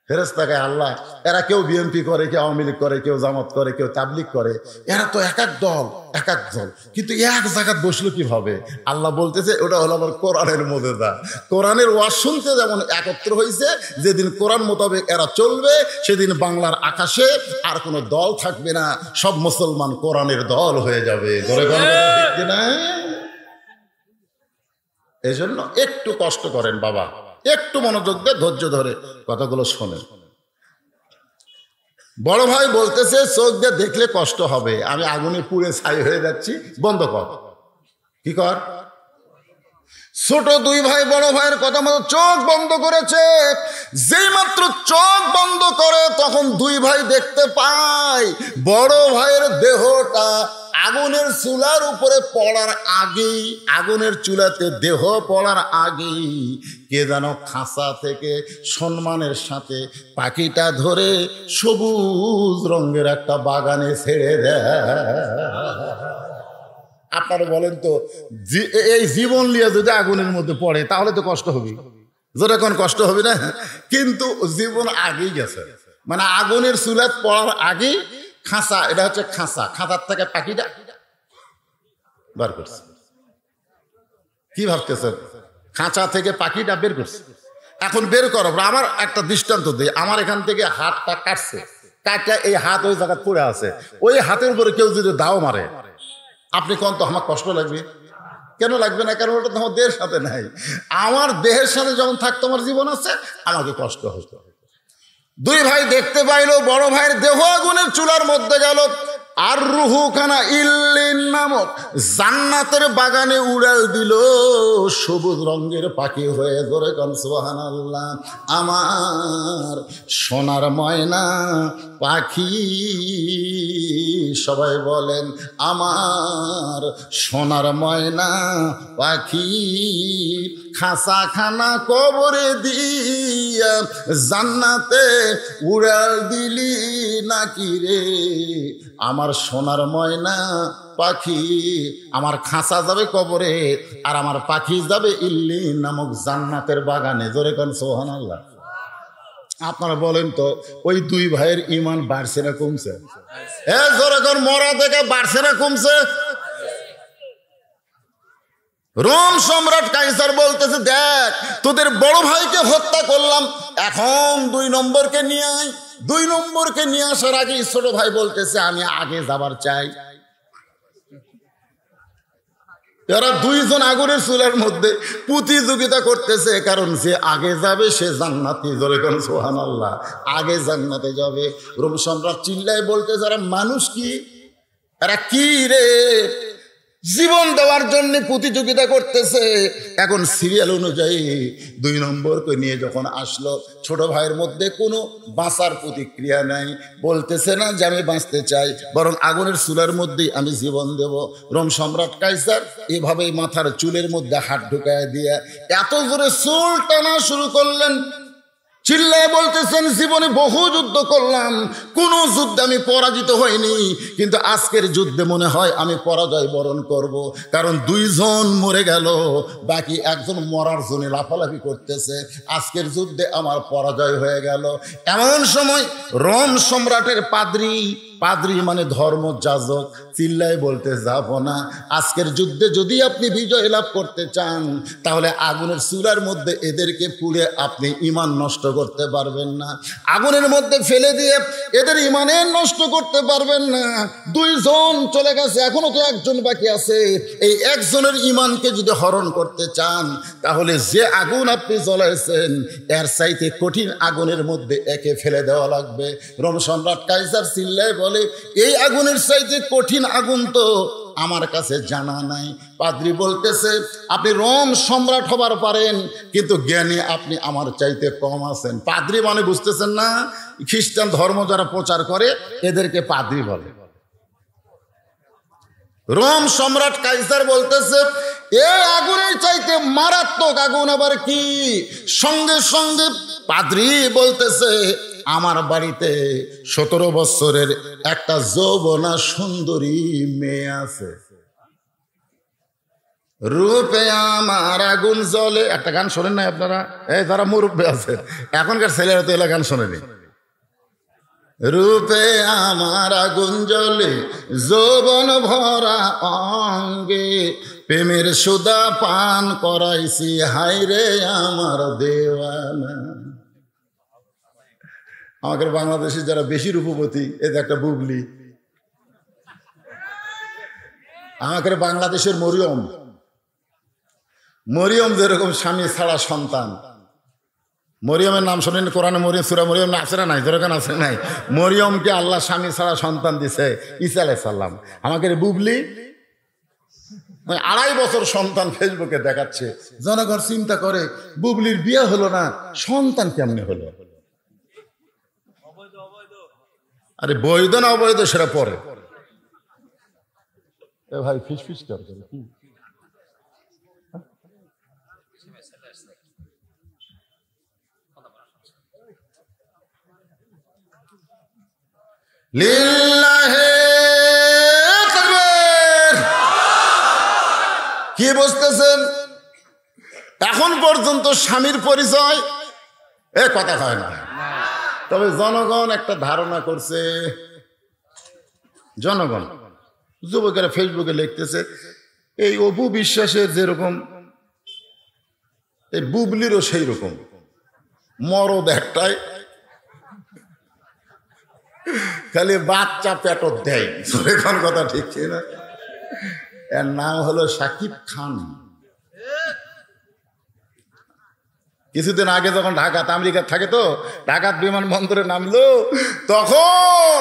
ফেরেস্তাকে আল্লাহ এরা কেউ বিএনপি করে কেউ আওয়ামী লীগ করে কেউ জামাত করে কেউ তাবলিগ করে এরা তো এক এক দল এক এক দল কিন্তু এক জায়গায় বসলো কিভাবে আল্লাহ বলতেছে ওটা হলো আমার কোরআনের মজেদা কোরআনের ওয়াজ শুনতে যেমন একত্র হয়েছে যেদিন কোরআন মোতাবেক এরা চলবে সেদিন বাংলার আকাশে আর কোনো দল থাকবে না সব মুসলমান কোরআনের দল হয়ে যাবে এই জন্য একটু কষ্ট করেন বাবা একটু মনোযোগ দিয়ে ধৈর্য ধরে কথাগুলো শোনেন বড় ভাই বলতেছে চোখ দিয়ে দেখলে কষ্ট হবে আমি আগুনে পুড়ে ছাই হয়ে যাচ্ছি বন্ধ কর কি কর ছোট দুই ভাই বড় ভাইয়ের কথা মতো চোখ বন্ধ করেছে যেই মাত্র চোখ বন্ধ করে তখন দুই ভাই দেখতে পায় বড় ভাইয়ের দেহটা আগুনের চুলার উপরে পড়ার আগেই আগুনের চুলাতে দেহ পড়ার আগেই কে যেন খাঁচা থেকে সম্মানের সাথে পাখিটা ধরে সবুজ রঙের একটা বাগানে ছেড়ে দেয় আপনারা বলেন তো এই জীবন নিয়ে যদি আগুনের মধ্যে পড়ে তাহলে তো কষ্ট হবে যেরকম কষ্ট হবে না কিন্তু জীবন আগেই গেছে মানে আগুনের চুলাত পড়ার আগেই খাঁচা এটা হচ্ছে খাঁচা খাঁচার থেকে পাখিটা বার করছে কি ভাবতেছেন খাঁচা থেকে পাখিটা বের করছে এখন বের করো আমার একটা দৃষ্টান্ত দিই আমার এখান থেকে হাতটা কাটছে কাটা এই হাত ওই জায়গায় পড়ে আছে ওই হাতের উপরে কেউ যদি দাও মারে আপনি কন তো আমার কষ্ট লাগবে কেন লাগবে না কারণ ওটা তো আমার দেহের সাথে নাই আমার দেহের সাথে যখন থাকতো আমার জীবন আছে আমাকে কষ্ট হতো দুই ভাই দেখতে পাইল বড় ভাইয়ের দেহ আগুনের চুলার মধ্যে গেল আর রুহুখানা ইল্লিন নামক জান্নাতের বাগানে উড়াল দিল সবুজ রঙের পাখি হয়ে ধরে কন সোহান আল্লাহ আমার সোনার ময়না পাখি সবাই বলেন আমার সোনার ময়না পাখি খাসা খানা কবরে দিয়া জান্নাতে উড়াল দিলি নাকি রে আমার সোনার ময়না পাখি আমার খাঁচা যাবে কবরে আর আমার পাখি যাবে ইল্লি নামক জান্নাতের বাগানে জোরে কন সোহান আল্লাহ আপনারা বলেন তো ওই দুই ভাইয়ের ইমান বাড়ছে না কমছে হ্যাঁ জোরে কন মরা থেকে বাড়ছে না কমছে রোম সম্রাট কাইসার বলতেছে দেখ তোদের বড় ভাইকে হত্যা করলাম এখন দুই নম্বরকে নিয়ে আয় দুই নম্বরকে নিয়ে আসার আগে ছোট ভাই বলতেছে আমি আগে যাবার চাই এরা দুইজন আগুনের চুলের মধ্যে প্রতিযোগিতা করতেছে কারণ যে আগে যাবে সে জান্নাতি জোরে কারণ সোহান আল্লাহ আগে জান্নাতে যাবে রোম সম্রাট চিল্লায় বলতে যারা মানুষ কি এরা কি রে জীবন দেওয়ার জন্য প্রতিযোগিতা করতেছে এখন সিরিয়াল অনুযায়ী দুই নম্বরকে নিয়ে যখন আসলো ছোট ভাইয়ের মধ্যে কোনো বাঁচার প্রতিক্রিয়া নাই বলতেছে না যে আমি বাঁচতে চাই বরং আগুনের চুলার মধ্যেই আমি জীবন দেব রোম সম্রাট কাইসার এভাবেই মাথার চুলের মধ্যে হাত ঢুকায় দিয়ে এত জোরে চুল টানা শুরু করলেন চিল্লায় বলতেছেন জীবনে বহু যুদ্ধ করলাম কোন যুদ্ধে আমি পরাজিত হইনি কিন্তু আজকের যুদ্ধে মনে হয় আমি পরাজয় বরণ করব। কারণ দুইজন মরে গেল বাকি একজন মরার জন্য লাফালাফি করতেছে আজকের যুদ্ধে আমার পরাজয় হয়ে গেল এমন সময় রোম সম্রাটের পাদ্রী পাদ্রি মানে ধর্ম যাজক চিল্লায় বলতে যাব না আজকের যুদ্ধে যদি আপনি বিজয় লাভ করতে চান তাহলে আগুনের চুলার মধ্যে এদেরকে পুড়ে আপনি ইমান নষ্ট করতে পারবেন না আগুনের মধ্যে ফেলে দিয়ে এদের ইমানে নষ্ট করতে পারবেন না দুইজন চলে গেছে এখনো তো একজন বাকি আছে এই একজনের ইমানকে যদি হরণ করতে চান তাহলে যে আগুন আপনি জ্বলাইছেন এর চাইতে কঠিন আগুনের মধ্যে একে ফেলে দেওয়া লাগবে রম সম্রাট কাইসার চিল্লায় বলে এই আগুনের চাইতে কঠিন আগুন তো আমার কাছে জানা নাই পাদ্রি বলতেছে আপনি রোম সম্রাট হবার পারেন কিন্তু জ্ঞানে আপনি আমার চাইতে কম আছেন পাদ্রি মানে বুঝতেছেন না খ্রিস্টান ধর্ম যারা প্রচার করে এদেরকে পাদ্রি বলে রোম সম্রাট কাইসার বলতেছে এ আগুনের চাইতে মারাত্মক আগুন আবার কি সঙ্গে সঙ্গে পাদ্রি বলতেছে আমার বাড়িতে সতেরো বছরের একটা যৌবনা সুন্দরী মেয়ে আছে রূপে আমার আগুন জলে একটা গান শোনেন না আপনারা এই তারা মুরুব্বে আছে এখনকার ছেলেরা তো এলা গান শোনেনি রূপে আমার আগুন জলে যৌবন ভরা অঙ্গে প্রেমের সুদা পান করাইছি হাইরে আমার দেওয়ানা আমাদের বাংলাদেশের যারা বেশি রূপবতী এতে একটা বুবলি আমাদের বাংলাদেশের মরিয়ম মরিয়ম যেরকম স্বামী ছাড়া সন্তান মরিয়মের নাম শোনেন কোরআনে মরিয়ম সুরা মরিয়ম না আছে না নাই দরকার আছে নাই মরিয়মকে আল্লাহ স্বামী ছাড়া সন্তান দিছে ইসা সাল্লাম আমাকে বুবলি মানে আড়াই বছর সন্তান ফেসবুকে দেখাচ্ছে জনগণ চিন্তা করে বুবলির বিয়ে হলো না সন্তান কেমনে হলো আরে বৈধ না অবৈধ সেটা পরে ভাই ফিস ফিস করে কি কি বুঝতেছেন এখন পর্যন্ত স্বামীর পরিচয় এ কথা হয় না তবে জনগণ একটা ধারণা করছে জনগণ যুবকেরা ফেসবুকে লিখতেছে এই অপু বিশ্বাসের যেরকম এই বুবলিরও সেই রকম মরদ একটাই খালি বাচ্চা পেটর দেয় কথা ঠিক না এর নাম হলো সাকিব খান কিছুদিন আগে যখন ঢাকাতে আমেরিকার থাকে তো ঢাকার বিমানবন্দরে নামলো তখন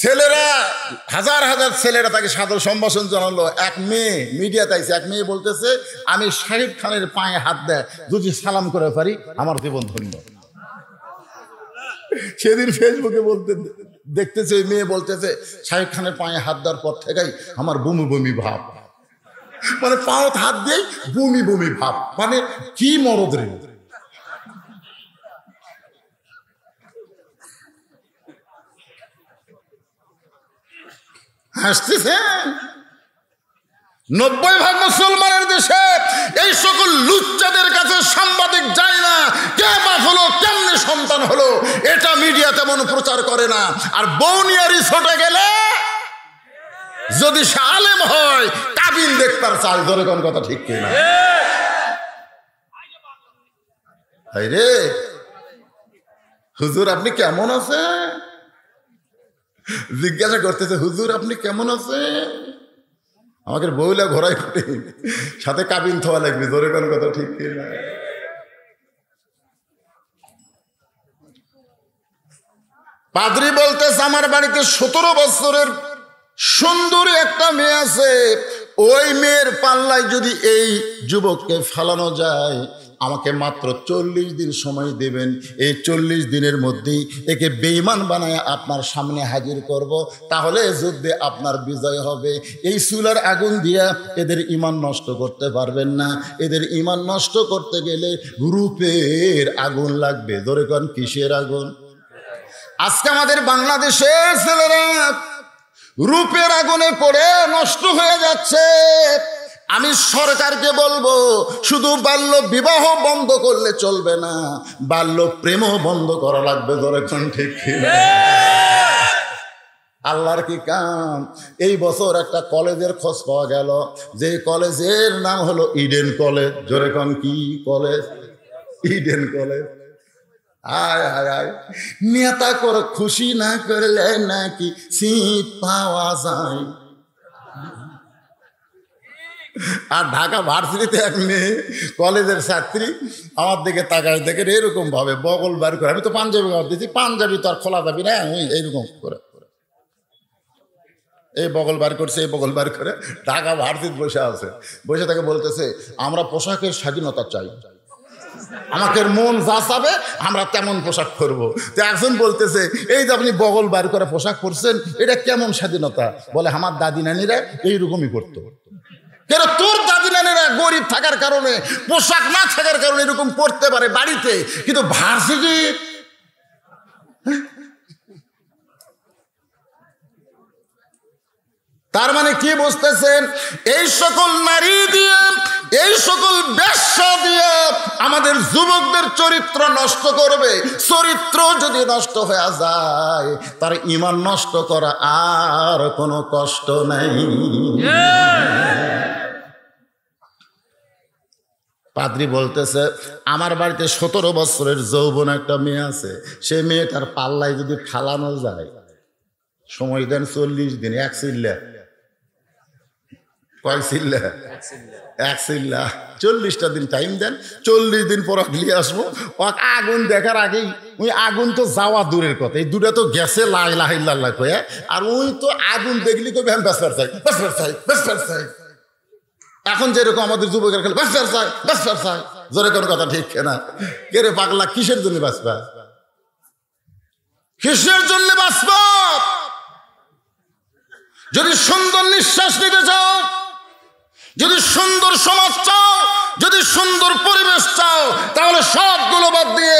ছেলেরা হাজার হাজার ছেলেরা তাকে সাদর সম্ভাষণ জানালো এক মেয়ে মিডিয়াতে আইছে এক মেয়ে বলতেছে আমি শাহিদ খানের পায়ে হাত দেয় যদি সালাম করে পারি আমার জীবন ধন্য সেদিন ফেসবুকে বলতে দেখতেছে মেয়ে বলতেছে শাহিদ খানের পায়ে হাত দেওয়ার পর থেকেই আমার বমি বমি ভাব মানে পাওয়া হাত দিয়েই বমি বমি ভাব মানে কি মরদ রে হাসতেছেন নব্বই ভাগ মুসলমানের দেশে এই সকল লুচ্চাদের কাছে সাংবাদিক যায় না কে বাপ হলো কেমনি সন্তান হলো এটা মিডিয়া তেমন প্রচার করে না আর বৌনিয়ারি ছোটে গেলে যদি সে আলেম হয় কাবিন দেখতার চাল ধরে কোন কথা ঠিক কিনা রে হুজুর আপনি কেমন আছেন জিজ্ঞাসা করতেছে হুজুর আপনি কেমন আছেন আমাকে বইলা ঘোরাই ফুটে সাথে কাবিন থা লাগবে জোরে কোন কথা ঠিক না পাদ্রি বলতেছে আমার বাড়িতে সতেরো বছরের সুন্দরী একটা মেয়ে আছে ওই মেয়ের পাল্লায় যদি এই যুবককে ফালানো যায় আমাকে মাত্র চল্লিশ দিন সময় দেবেন এই চল্লিশ দিনের মধ্যেই একে বেইমান বানায় আপনার সামনে হাজির করব। তাহলে যুদ্ধে আপনার বিজয় হবে এই চুলার আগুন দিয়া এদের ইমান নষ্ট করতে পারবেন না এদের ইমান নষ্ট করতে গেলে রূপের আগুন লাগবে ধরে কন কিসের আগুন আজকে আমাদের বাংলাদেশের ছেলেরা রূপের আগুনে পড়ে নষ্ট হয়ে যাচ্ছে আমি সরকারকে বলবো শুধু বাল্য বিবাহ বন্ধ করলে চলবে না বাল্য প্রেমও বন্ধ করা লাগবে ধরেছেন ঠিক আল্লাহর কি কাম এই বছর একটা কলেজের খোঁজ পাওয়া গেল যে কলেজের নাম হলো ইডেন কলেজ জোরেখন কি কলেজ ইডেন কলেজ আয় আয় আয় নেতা কর খুশি না করলে নাকি সিট পাওয়া যায় আর ঢাকা ভার্সিটিতে এক মেয়ে কলেজের ছাত্রী আমার দিকে তাকায় দেখে ভাবে বগল বার করে আমি তো পাঞ্জাবি ঘর দিচ্ছি পাঞ্জাবি তো আর খোলা যাবি না আমি এইরকম করে এই বগল বার করছে এই বগল বার করে ঢাকা ভার্সিট বসে আছে বসে তাকে বলতেছে আমরা পোশাকের স্বাধীনতা চাই আমাকে মন যা চাবে আমরা তেমন পোশাক করবো তো একজন বলতেছে এই যে আপনি বগল বার করে পোশাক করছেন এটা কেমন স্বাধীনতা বলে আমার দাদি নানিরা এইরকমই করতো কেন তোর দাদি না গরিব থাকার কারণে পোশাক না থাকার কারণে এরকম করতে পারে বাড়িতে কিন্তু ভার্সিটি তার মানে কি বুঝতেছেন এই সকল নারী দিয়ে এই সকল ব্যবসা দিয়ে আমাদের যুবকদের চরিত্র নষ্ট করবে চরিত্র যদি নষ্ট হয়ে যায় তার ইমান নষ্ট করা আর কোনো কষ্ট নেই পাদ্রি বলতেছে আমার বাড়িতে সতেরো বছরের যৌবন একটা মেয়ে আছে সে মেয়েটার পাল্লায় যদি ফালানো যায় সময় দেন চল্লিশ দিন এক সিল্লা চল্লিশটা দিন টাইম দেন চল্লিশ দিন পর গিয়ে আসবো আগুন দেখার আগেই ওই আগুন তো যাওয়া দূরের কথা এই দুটা তো গেছে লাই কয়ে আর ওই তো আগুন দেখলি তো ব্যস্তার চাই ব্যস্তার চাই ব্যস্তার চাই এখন যেরকম আমাদের যুবকের খেলে ব্যস্তার চাই ব্যস্তার চাই জোরে কোনো কথা ঠিক না কে রে পাগলা কিসের জন্য বাঁচবা কিসের জন্য বাঁচবা যদি সুন্দর নিঃশ্বাস নিতে চাও যদি সুন্দর সমাজ চাও যদি সুন্দর পরিবেশ চাও তাহলে সবগুলো বাদ দিয়ে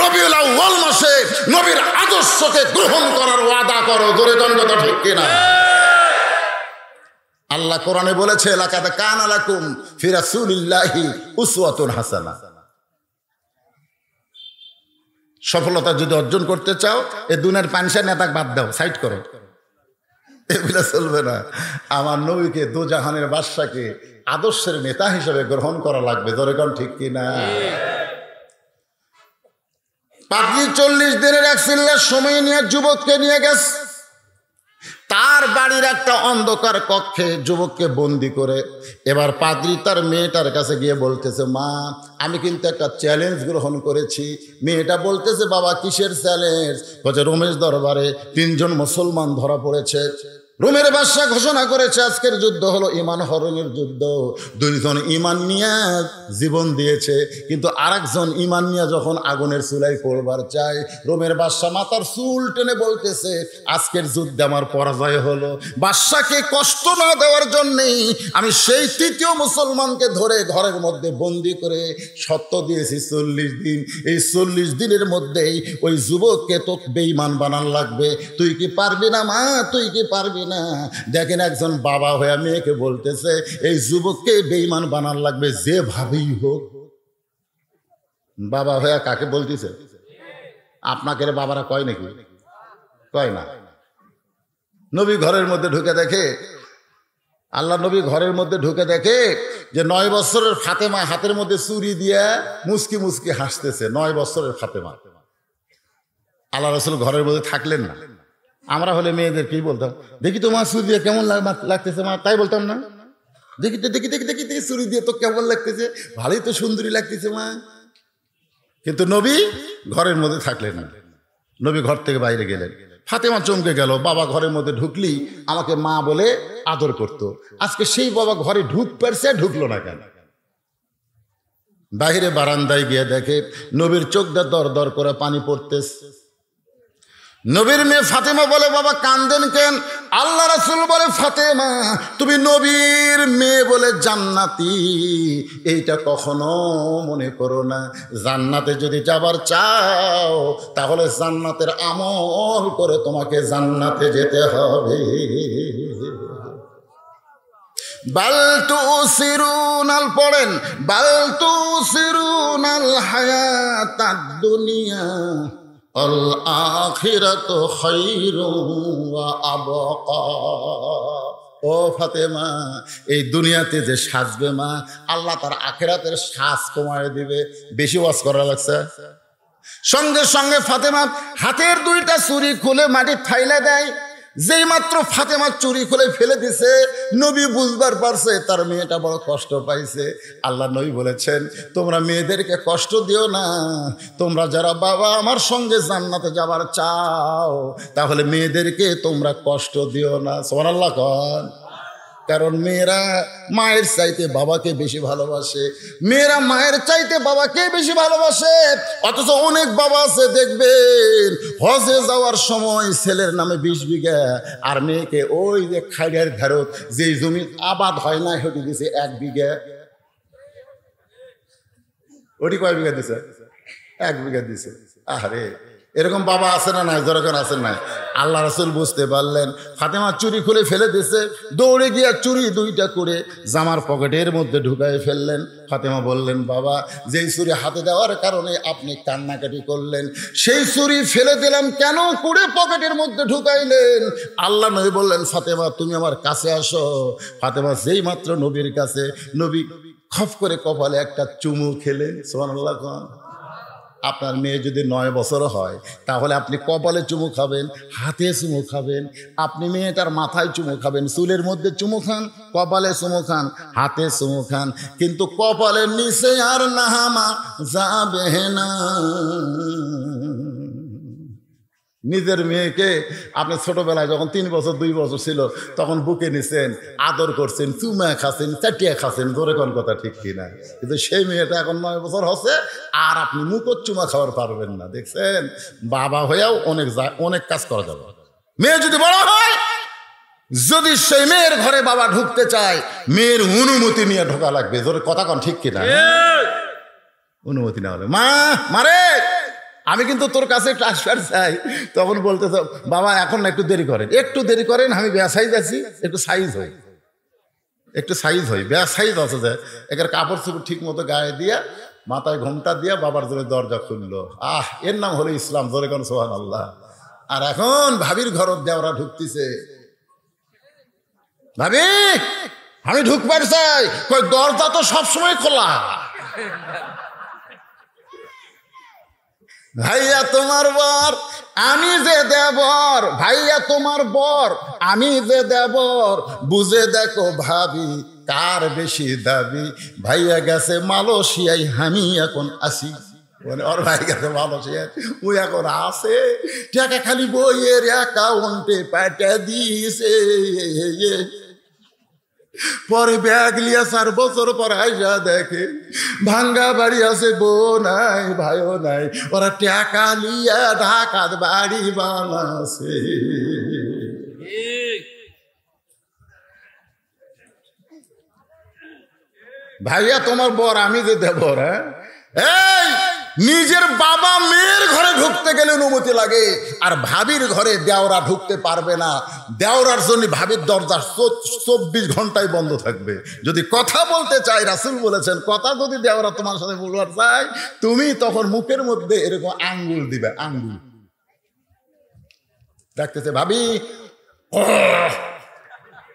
রবিউল আউ্বাল মাসে নবীর আদর্শকে গ্রহণ করার ওয়াদা করো গড়ে দণ্ডটা ঠিক কিনা আল্লাহ কোরআনে বলেছে এলাকাতে কান আলাকুম ফিরাসুলিল্লাহি উসওয়াতুন হাসানা সফলতা যদি অর্জন করতে চাও এ দুনের পানসা নেতাক বাদ দাও সাইড করো এগুলো চলবে না আমার নবীকে জাহানের বাদশাকে আদর্শের নেতা হিসেবে গ্রহণ করা লাগবে দরেকন ঠিক কিনা পাগলি চল্লিশ দিনের এক সিল্লার সময় নিয়ে যুবককে নিয়ে গেছে তার বাড়ির একটা অন্ধকার কক্ষে যুবককে বন্দি করে এবার পাদ্রি তার মেয়েটার কাছে গিয়ে বলতেছে মা আমি কিন্তু একটা চ্যালেঞ্জ গ্রহণ করেছি মেয়েটা বলতেছে বাবা কিসের চ্যালেঞ্জ বলছে রমেশ দরবারে তিনজন মুসলমান ধরা পড়েছে রোমের বাদশাহ ঘোষণা করেছে আজকের যুদ্ধ হলো ইমান হরণের যুদ্ধ দুইজন ইমান নিয়ে জীবন দিয়েছে কিন্তু আরেকজন ইমান নিয়ে যখন আগুনের চুলাই করবার চায় রোমের বাদশাহ মাথার চুল টেনে বলতেছে আজকের যুদ্ধে আমার পরাজয় হলো বাদশাকে কষ্ট না দেওয়ার জন্যেই আমি সেই তৃতীয় মুসলমানকে ধরে ঘরের মধ্যে বন্দি করে সত্য দিয়েছি চল্লিশ দিন এই চল্লিশ দিনের মধ্যেই ওই যুবককে তো বেইমান বানান লাগবে তুই কি পারবি না মা তুই কি পারবি না দেখেন একজন বাবা হয়ে মেয়েকে বলতেছে এই যুবককে বেইমান বানান লাগবে যেভাবেই হোক বাবা হয়ে কাকে বলতেছে আপনাকে বাবারা কয় নাকি কয় না নবী ঘরের মধ্যে ঢুকে দেখে আল্লাহ নবী ঘরের মধ্যে ঢুকে দেখে যে নয় বছরের ফাতেমা হাতের মধ্যে চুরি দিয়ে মুসকি মুসকি হাসতেছে নয় বছরের ফাতেমা আল্লাহ রসুল ঘরের মধ্যে থাকলেন না আমরা হলে মেয়েদের কি বলতাম দেখি তো মা সুর দিয়ে কেমন লাগতেছে মা তাই বলতাম না দেখি তো দেখি দেখি দেখি দেখি সুরি দিয়ে তো কেমন লাগতেছে ভালোই তো সুন্দরী লাগতেছে মা কিন্তু নবী ঘরের মধ্যে থাকলেন না নবী ঘর থেকে বাইরে গেলেন ফাতেমা চমকে গেল বাবা ঘরের মধ্যে ঢুকলি আমাকে মা বলে আদর করত। আজকে সেই বাবা ঘরে ঢুক পারছে ঢুকলো না কেন বাহিরে বারান্দায় গিয়ে দেখে নবীর চোখটা দর দর করে পানি পড়তেছে নবীর মেয়ে ফাতেমা বলে বাবা কান্দেন কেন আল্লাহ রাসুল বলে ফাতেমা তুমি নবীর মেয়ে বলে জান্নাতি এইটা কখনো মনে করো না জান্নাতে যদি যাবার চাও তাহলে জান্নাতের আমল করে তোমাকে জান্নাতে যেতে হবে বালতু সিরুনাল পড়েন বালতু সিরুনাল হায়াত দুনিয়া আখিরাত ও ফাতেমা এই দুনিয়াতে যে সাজবে মা আল্লাহ তার আখেরাতের সাজ কমায় দিবে বেশি ওয়াজ করা লাগছে সঙ্গে সঙ্গে ফাতেমা হাতের দুইটা চুরি খুলে মাটি থাইলা দেয় যেই মাত্র ফাতেমা চুরি খুলে ফেলে দিছে নবী বুঝবার পারছে তার মেয়েটা বড় কষ্ট পাইছে আল্লাহ নবী বলেছেন তোমরা মেয়েদেরকে কষ্ট দিও না তোমরা যারা বাবা আমার সঙ্গে জান্নাতে যাবার চাও তাহলে মেয়েদেরকে তোমরা কষ্ট দিও না আল্লাহ কন কারণ মেয়েরা মায়ের চাইতে বাবাকে বেশি ভালোবাসে মেয়েরা মায়ের চাইতে বাবাকে বেশি ভালোবাসে অথচ অনেক বাবা আছে দেখবেন হজে যাওয়ার সময় ছেলের নামে বিশ বিঘা আর মেয়েকে ওই যে খাইডের ধারত যে জমি আবাদ হয় না হেঁটে দিছে এক বিঘা ওটি কয় বিঘা দিছে এক বিঘা দিছে আরে এরকম বাবা আছে না নাই যেরকম আছে নাই আল্লাহ রসুল বুঝতে পারলেন ফাতেমা চুরি খুলে ফেলে দিছে দৌড়ে গিয়া চুরি দুইটা করে জামার পকেটের মধ্যে ঢুকাই ফেললেন ফাতেমা বললেন বাবা যেই চুরি হাতে দেওয়ার কারণে আপনি কান্নাকাটি করলেন সেই চুরি ফেলে দিলাম কেন করে পকেটের মধ্যে ঢুকাইলেন আল্লাহ নবী বললেন ফাতেমা তুমি আমার কাছে আসো ফাতেমা যেই মাত্র নবীর কাছে নবী খফ করে কপালে একটা চুমু খেলেন সোহান আল্লাহ খান আপনার মেয়ে যদি নয় বছর হয় তাহলে আপনি কপালে চুমু খাবেন হাতে চুমু খাবেন আপনি মেয়েটার মাথায় চুমু খাবেন চুলের মধ্যে চুমু খান কপালে চুমু খান হাতে চুমু খান কিন্তু কপালের নিচে আর নাহামা যাবে না নিজের মেয়েকে আপনি ছোটবেলায় যখন তিন বছর দুই বছর ছিল তখন বুকে নিছেন আদর করছেন চুমা খাচ্ছেন চাটিয়া খাচ্ছেন ধরে কোন কথা ঠিক কিনা কিন্তু সেই মেয়েটা এখন নয় বছর হচ্ছে আর আপনি মুখর চুমা খাওয়ার পারবেন না দেখছেন বাবা হয়েও অনেক অনেক কাজ করা যাবে মেয়ে যদি বড় হয় যদি সেই মেয়ের ঘরে বাবা ঢুকতে চায় মেয়ের অনুমতি নিয়ে ঢোকা লাগবে ধরে কথা কন ঠিক কিনা অনুমতি না হলে মা মারে আমি কিন্তু তোর কাছে ট্রান্সফার চাই তখন বলতে বাবা এখন না একটু দেরি করেন একটু দেরি করেন আমি সাইজ আছি একটু সাইজ হই একটু সাইজ হই সাইজ আছে যে একের কাপড় চোপড় ঠিক মতো গায়ে দিয়া মাথায় ঘোমটা দিয়া বাবার জোরে দরজা খুললো আহ এর নাম হলো ইসলাম জোরে কোন সোহান আল্লাহ আর এখন ভাবির ঘরত দেওয়ারা ঢুকতেছে ভাবি আমি ঢুকবার চাই কই দরজা তো সবসময় খোলা ভাইয়া তোমার বর আমি যে দেবর ভাইয়া তোমার বর আমি যে দেবর বুঝে দেখো ভাবি কার বেশি দাবি ভাইয়া গেছে মালয়েশিয়ায় আমি এখন আসি মানে ওর ভাই গেছে মালয়েশিয়ায় ওই এখন আছে টাকা খালি বইয়ের অ্যাকাউন্টে পাঠিয়ে দিয়েছে পরে ব্যাগ লিয়া চার বছর পর আইসা দেখে ভাঙ্গা বাড়ি আছে বউ নাই ভাইও নাই ওরা টাকা লিয়া ঢাকাত বাড়ি বানাছে ভাইয়া তোমার বর আমি যে দেব হ্যাঁ এই নিজের বাবা মেয়ের ঘরে ঢুকতে গেলে অনুমতি লাগে আর ভাবির ঘরে দেওরা ঢুকতে পারবে না দেওরার জন্য ভাবির দরজা চব্বিশ ঘন্টায় বন্ধ থাকবে যদি কথা বলতে চাই রাসুল বলেছেন কথা যদি দেওরা তোমার সাথে বলবার চাই তুমি তখন মুখের মধ্যে এরকম আঙ্গুল দিবে আঙ্গুল দেখতেছে ভাবি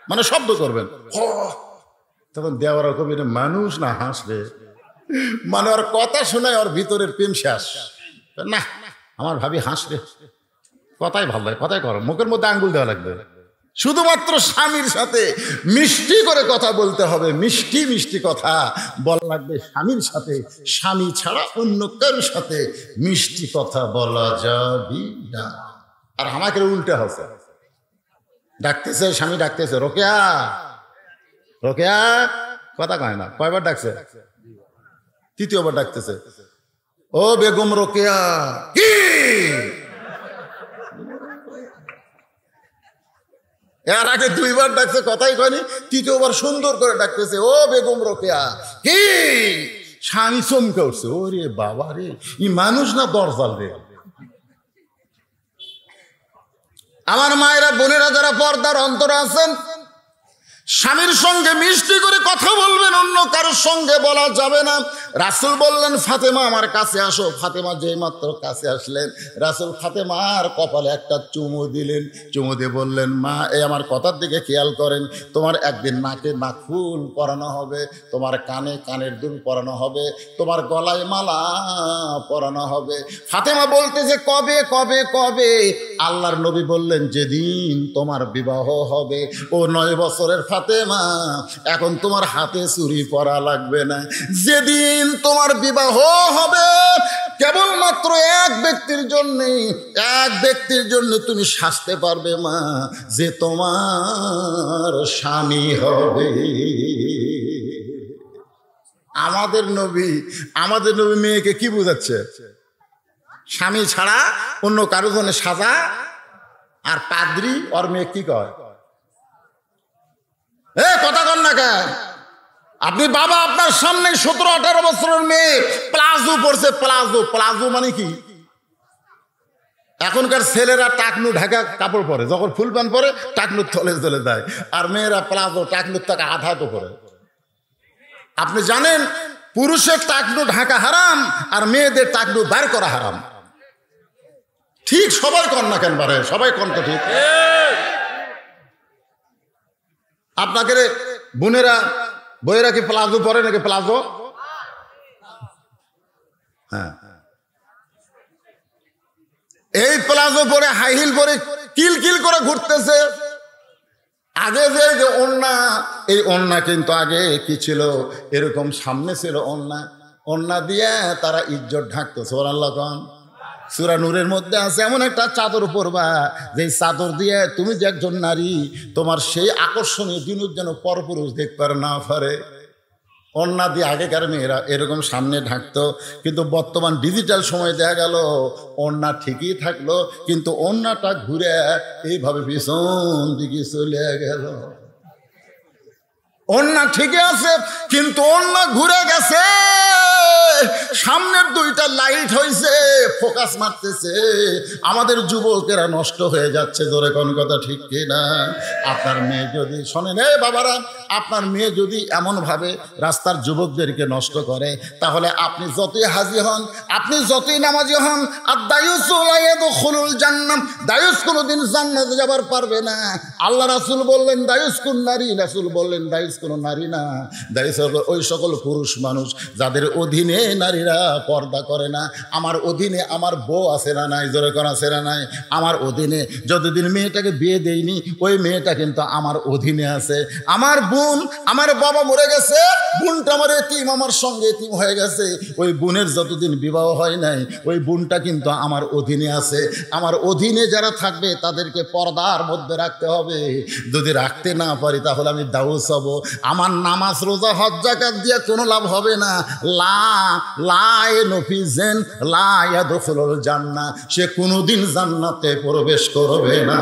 মানে শব্দ করবেন তখন দেওয়ারা কবি মানুষ না হাসবে মানে ওর কথা শোনায় ওর ভিতরের প্রেম শেষ না আমার ভাবি হাসলে কথাই ভালো লাগে কথাই করো মুখের মধ্যে আঙ্গুল দেওয়া লাগবে শুধুমাত্র স্বামীর সাথে মিষ্টি করে কথা বলতে হবে মিষ্টি মিষ্টি কথা বলা লাগবে স্বামীর সাথে স্বামী ছাড়া অন্য কারোর সাথে মিষ্টি কথা বলা যাবি না আর আমাকে উল্টে হচ্ছে ডাকতেছে স্বামী ডাকতেছে রোকেয়া রোকেয়া কথা কয় না কয়বার ডাকছে তৃতীয়বার ডাকতেছে ও বেগম রোকেয়া কি এর আগে দুইবার ডাকছে কথাই কয়নি তৃতীয়বার সুন্দর করে ডাকতেছে ও বেগম রোকেয়া কি স্বামী চমকে উঠছে ও রে বাবা রে ই মানুষ না দরজাল রে আমার মায়েরা বোনেরা যারা পর্দার অন্তর আছেন স্বামীর সঙ্গে মিষ্টি করে কথা বলবেন অন্য কারোর সঙ্গে বলা যাবে না রাসুল বললেন ফাতেমা আমার কাছে আসো ফাতেমা যেই মাত্র কাছে আসলেন রাসুল ফাতেমার কপালে একটা চুমু দিলেন চুমু দিয়ে বললেন মা এই আমার কথার দিকে খেয়াল করেন তোমার একদিন নাকে নাখুল পরানো হবে তোমার কানে কানের দুল পরানো হবে তোমার গলায় মালা পরানো হবে ফাতেমা বলতেছে কবে কবে কবে আল্লাহর নবী বললেন যেদিন তোমার বিবাহ হবে ও নয় বছরের ফাতেমা এখন তোমার হাতে চুরি পরা লাগবে না যেদিন তোমার বিবাহ হবে কেবলমাত্র এক ব্যক্তির জন্যে এক ব্যক্তির জন্য তুমি সাজতে পারবে মা যে তোমার স্বামী হবে আমাদের নবী আমাদের নবী মেয়েকে কি বুঝাচ্ছে স্বামী ছাড়া অন্য কারো জন্য সাজা আর পাদ্রি ওর মেয়ে কি কয় এ কথা কন না কেন আপনি বাবা আপনার সামনে সতেরো আঠারো বছরের মেয়ে প্লাজো পড়ছে প্লাজো প্লাজো মানে কি এখনকার ছেলেরা টাকনু ঢাকা কাপড় পরে যখন ফুল প্যান্ট পরে টাকনু থলে চলে যায় আর মেয়েরা প্লাজো টাকনু তাকে হাত করে আপনি জানেন পুরুষের টাকনু ঢাকা হারাম আর মেয়েদের টাকনু বার করা হারাম ঠিক সবাই কন না কেন পারে সবাই কন তো ঠিক আপনাকে বোনেরা বইয়েরা কি প্লাজো পরে নাকি প্লাজো হ্যাঁ এই প্লাজো পরে হাই হিল পরে কিল কিল করে ঘুরতেছে আগে যে যে অন্যা এই অন্যা কিন্তু আগে কি ছিল এরকম সামনে ছিল অন্যা অন্যা দিয়ে তারা ইজ্জত ঢাকতেছে ওর সুরা নূরের মধ্যে আছে এমন একটা চাদর পরবা যে চাদর দিয়ে তুমি যে একজন নারী তোমার সেই আকর্ষণীয় দিনুর যেন পরপুরুষ দেখতে না পারে অন্যা দিয়ে আগেকার মেয়েরা এরকম সামনে ঢাকতো কিন্তু বর্তমান ডিজিটাল সময় দেখা গেল অন্যা ঠিকই থাকলো কিন্তু অন্যাটা ঘুরে এইভাবে ভীষণ দিকে চলে গেল অন্যা ঠিকই আছে কিন্তু অন্য ঘুরে গেছে সামনের দুইটা লাইট হয়েছে ফোকাস মারতেছে আমাদের যুবকেরা নষ্ট হয়ে যাচ্ছে ধরে কোন কথা ঠিক কিনা আপনার মেয়ে যদি শোনেন এ বাবারা আপনার মেয়ে যদি এমনভাবে রাস্তার যুবকদেরকে নষ্ট করে তাহলে আপনি যতই হাজি হন আপনি যতই নামাজি হন আর দায়ুস খুলুল জান্নাম দায়ুস কোনোদিন জান্নাতে যাবার পারবে না আল্লাহ রাসুল বললেন দায়ুস কোন নারী রাসুল বললেন দায়ুস কোনো নারী না দায়ুস ওই সকল পুরুষ মানুষ যাদের অধীনে নারীরা পর্দা করে না আমার অধীনে আমার বউ আছে না নাই জোরে আছে না নাই আমার অধীনে যতদিন মেয়েটাকে বিয়ে দেয়নি ওই মেয়েটা কিন্তু আমার অধীনে আছে আমার বোন আমার বাবা মরে গেছে বোনটা আমার এতিম আমার সঙ্গে এতিম হয়ে গেছে ওই বোনের যতদিন বিবাহ হয় নাই ওই বোনটা কিন্তু আমার অধীনে আছে আমার অধীনে যারা থাকবে তাদেরকে পর্দার মধ্যে রাখতে হবে যদি রাখতে না পারি তাহলে আমি দাউস হব আমার নামাজ রোজা হজ্জাকাত দিয়ে কোনো লাভ হবে না লাভ লায়া জান্না সে কোনোদিন জান্নাতে প্রবেশ করবে না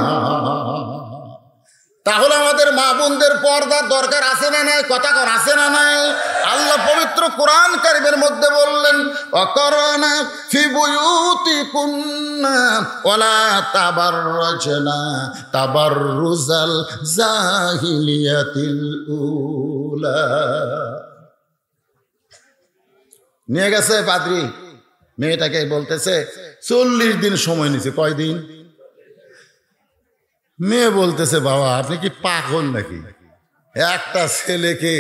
তাহলে আমাদের মা বোনদের পর্দার দরকার আছে না নাই কথা কর আছে না নাই আল্লাহ পবিত্র কোরআন কারিমের মধ্যে বললেন অকরণা ফিবুয়ুতি কুন্না ওলা তাবার রচনা তাবার রুজাল জাহিলিয়াতিল উলা নিয়ে গেছে পাদ্রি মেয়েটাকে বলতেছে চল্লিশ দিন সময় নিছে কয়দিন মেয়ে বলতেছে বাবা আপনি কি পাগল নাকি একটা ছেলেকে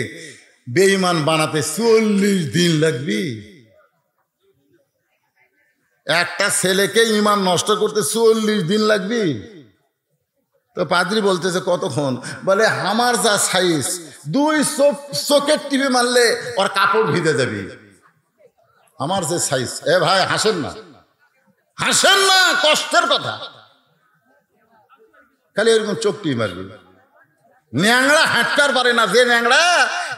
বেইমান বানাতে চল্লিশ দিন লাগবি একটা ছেলেকে ইমান নষ্ট করতে চল্লিশ দিন লাগবি তো পাদ্রি বলতেছে কতক্ষণ বলে আমার যা সাইজ দুই চোখের টিভি মারলে ওর কাপড় ভিজে যাবি আমার যে সাইজ এ ভাই হাসেন না হাসেন না কষ্টের কথা খালি এরকম চোখটি মারবি ন্যাংড়া হাঁটতে পারে না যে ন্যাংড়া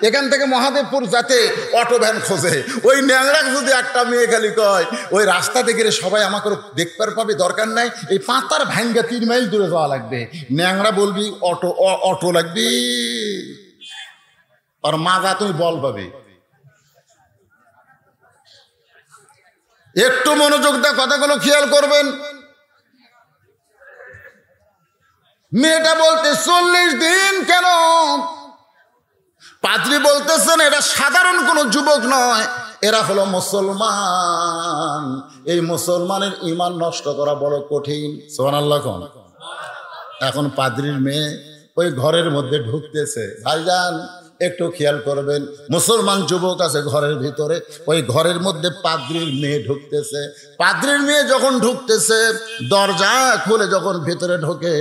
এখান থেকে মহাদেবপুর যাতে অটো ভ্যান খোঁজে ওই ন্যাংড়া যদি একটা মেয়ে খালি কয় ওই রাস্তাতে গেলে সবাই আমাকে দেখবার পাবে দরকার নাই এই পাতার ভ্যাঙ্গা তিন মাইল দূরে যাওয়া লাগবে ন্যাংড়া বলবি অটো অটো লাগবে আর মা তুমি বল পাবি একটু মনোযোগ দেওয়া কথাগুলো খেয়াল করবেন মেয়েটা বলতে চল্লিশ দিন কেন পাত্রী বলতেছেন এটা সাধারণ কোনো যুবক নয় এরা হলো মুসলমান এই মুসলমানের ইমান নষ্ট করা বড় কঠিন সোহানাল্লাহ এখন পাদ্রির মেয়ে ওই ঘরের মধ্যে ঢুকতেছে ভাইজান একটু খেয়াল করবেন মুসলমান যুবক আছে ঘরের ভিতরে ওই ঘরের মধ্যে পাদ্রির মেয়ে ঢুকতেছে পাদ্রির মেয়ে যখন ঢুকতেছে দরজা খুলে যখন ভিতরে ঢোকে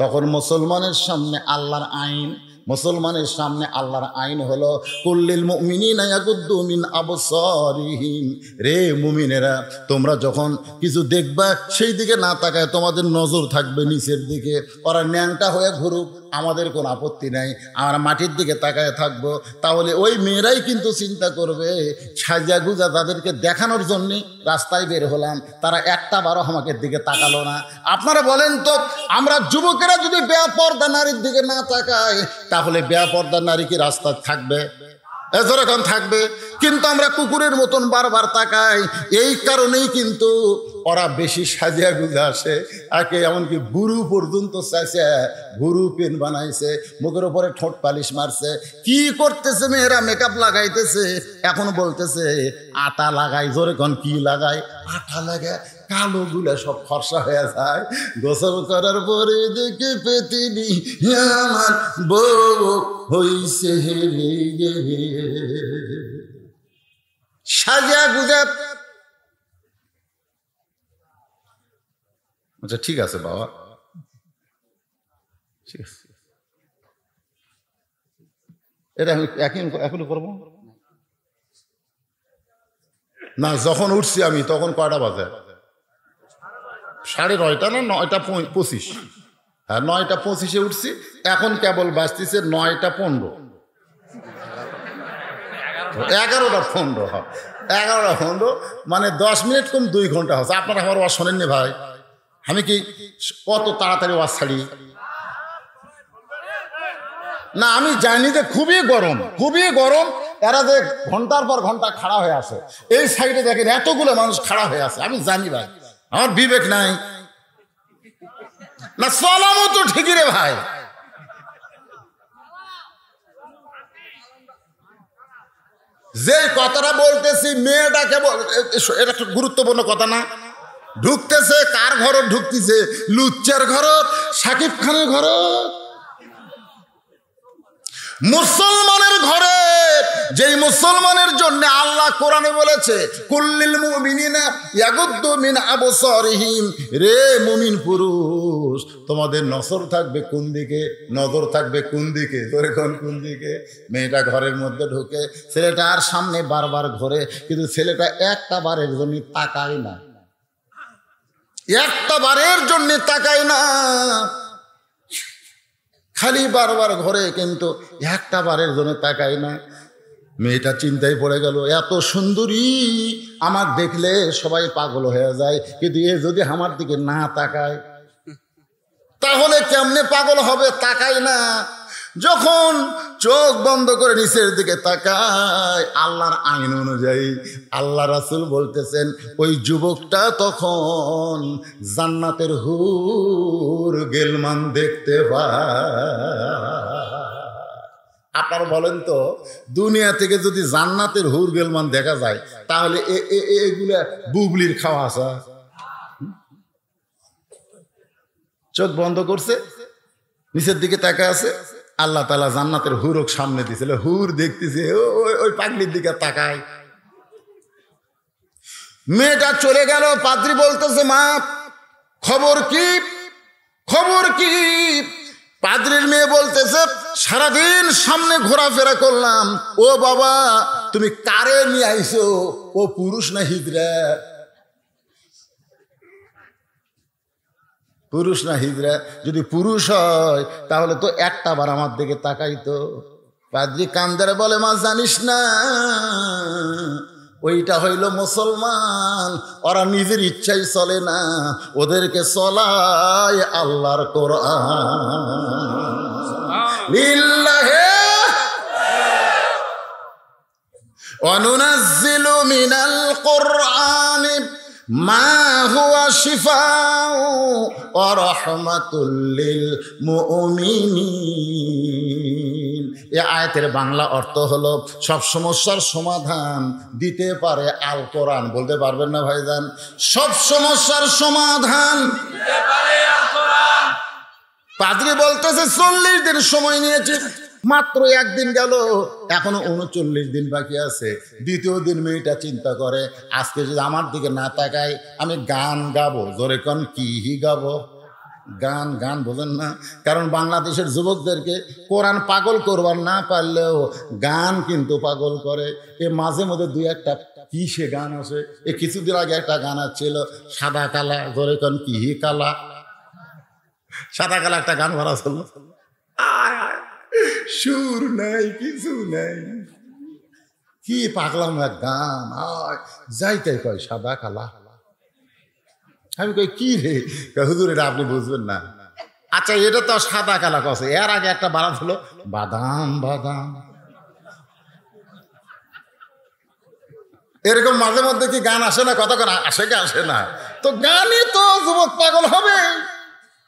তখন মুসলমানের সামনে আল্লাহর আইন মুসলমানের সামনে আল্লাহর আইন হলো কুল্লিল মিন আবসরিহীন রে মুমিনেরা তোমরা যখন কিছু দেখবা সেই দিকে না তাকায় তোমাদের নজর থাকবে নিচের দিকে ওরা ন্যাংটা হয়ে ঘুরুক আমাদের কোনো আপত্তি নাই আমরা মাটির দিকে তাকায় থাকব তাহলে ওই মেয়েরাই কিন্তু চিন্তা করবে সাজা গুজা তাদেরকে দেখানোর জন্য রাস্তায় বের হলাম তারা একটা বারো আমাকে দিকে তাকালো না আপনারা বলেন তো আমরা যুবকেরা যদি বেয়া পর্দা নারীর দিকে না তাকায় তাহলে বেয়া পর্দা নারী কি রাস্তায় থাকবে এখন থাকবে কিন্তু আমরা কুকুরের মতন বারবার তাকাই এই কারণেই কিন্তু ওরা বেশি সাজিয়া গুজা আসে আগে এমনকি গুরু পর্যন্ত চাইছে গুরু পেন বানাইছে মুখের উপরে ঠোঁট পালিশ মারছে কি করতেছে মেয়েরা মেকআপ লাগাইতেছে এখন বলতেছে আটা লাগায় জোরে কন কি লাগায় আটা লাগায় কালো গুলা সব ফর্সা হয়ে যায় গোসল করার পরে দেখে পেতিনি আমার বউ হইছে সাজা গুজা আচ্ছা ঠিক আছে বাবা ঠিক আছে এটা এখন এখনই করবো না যখন উঠছি আমি তখন কয়টা বাজে সাড়ে নয়টা না নয়টা পঁচিশ হ্যাঁ নয়টা পঁচিশে উঠছি এখন কেবল বাঁচতেছে নয়টা পনেরো এগারোটা পনেরো হ্যাঁ। এগারোটা পনেরো মানে দশ মিনিট কম দুই ঘন্টা হচ্ছে আপনারা আমার শোনেননি ভাই আমি কি অত তাড়াতাড়ি ওয়াজ ছাড়ি না আমি জানি যে খুবই গরম খুবই গরম এরা যে ঘন্টার পর ঘন্টা খাড়া হয়ে আছে এই সাইডে দেখেন এতগুলো মানুষ খাড়া হয়ে আছে আমি জানি ভাই আমার বিবেক নাই না সলামও তো ঠিকই রে ভাই যে কথাটা বলতেছি মেয়েটাকে এটা একটা গুরুত্বপূর্ণ কথা না ঢুকতেছে কার ঘরত ঢুকতেছে লুচ্চার ঘরত সাকিব খানের ঘরত মুসলমানের ঘরে যেই মুসলমানের জন্য আল্লাহ কোরআনে বলেছে কুল্লিল মুমিনিনা ইয়াগুদ্দু মিন রে মুমিন পুরুষ তোমাদের নজর থাকবে কোন দিকে নজর থাকবে কোন দিকে তোরে কোন কোন দিকে মেয়েটা ঘরের মধ্যে ঢোকে ছেলেটা আর সামনে বারবার ঘরে কিন্তু ছেলেটা একটা বারের জন্য তাকায় না একটা বারের জন্য তাকায় না খালি বারবার ঘরে কিন্তু একটা বারের জন্য তাকায় না মেয়েটা চিন্তায় পড়ে গেল এত সুন্দরী আমার দেখলে সবাই পাগল হয়ে যায় কিন্তু এ যদি আমার দিকে না তাকায় তাহলে কেমনে পাগল হবে তাকায় না যখন চোখ বন্ধ করে নিচের দিকে তাকায় আল্লাহর আইন অনুযায়ী আল্লাহ রাসুল বলতেছেন ওই যুবকটা তখন জান্নাতের হুর গেলমান দেখতে পায় আপনার বলেন তো দুনিয়া থেকে যদি জান্নাতের হুর গেলমান দেখা যায় তাহলে এগুলা বুবলির খাওয়া আসা চোখ বন্ধ করছে নিচের দিকে তাকা আছে আল্লাহ তালা জান্নাতের হুরক সামনে দিয়েছিল হুর দেখতেছে ওই পাগলির দিকে তাকায় মেয়েটা চলে গেল পাদ্রি বলতেছে মা খবর কি খবর কি পাদ্রির মেয়ে বলতেছে সারাদিন সামনে ঘোরাফেরা করলাম ও বাবা তুমি কারে নিয়ে আইছো ও পুরুষ না হিদরা পুরুষ না হিজড়া যদি পুরুষ হয় তাহলে তো একটা বার আমার দিকে তাকাইতো পাদ্রি কান্দারে বলে মা জানিস না ওইটা হইল মুসলমান ওরা নিজের ইচ্ছাই চলে না ওদেরকে চলায় আল্লাহর কোরআন وننزل মিনাল কোরআন মা এ আয়াতের বাংলা অর্থ হলো সব সমস্যার সমাধান দিতে পারে আল কোরআন বলতে পারবেন না ভাই যান সব সমস্যার সমাধান পাদ্রি বলতেছে চল্লিশ দিন সময় নিয়েছে মাত্র একদিন গেল এখনো উনচল্লিশ দিন বাকি আছে দ্বিতীয় দিন মেয়েটা চিন্তা করে আজকে যদি আমার দিকে না তাকায় আমি গান গাবো জোরে কন কি গাবো গান গান বোঝেন না কারণ বাংলাদেশের যুবকদেরকে কোরআন পাগল করবার না পারলেও গান কিন্তু পাগল করে এ মাঝে মধ্যে দুই একটা কি সে গান আছে এ কিছুদিন আগে একটা গান আছে সাদা কালা ধরে কন কি কালা সাদা কালা একটা গান ভরা ছিল সুর নাই কিছু নাই কি পাগলাম এক গান যাই তাই কয় সাদা কালা আমি কই কি রে হুজুর এটা আপনি বুঝবেন না আচ্ছা এটা তো সাদা কালা কছে এর আগে একটা বারাত হলো বাদাম বাদাম এরকম মাঝে মধ্যে কি গান আসে না কত করে আসে কি আসে না তো গানই তো যুবক পাগল হবে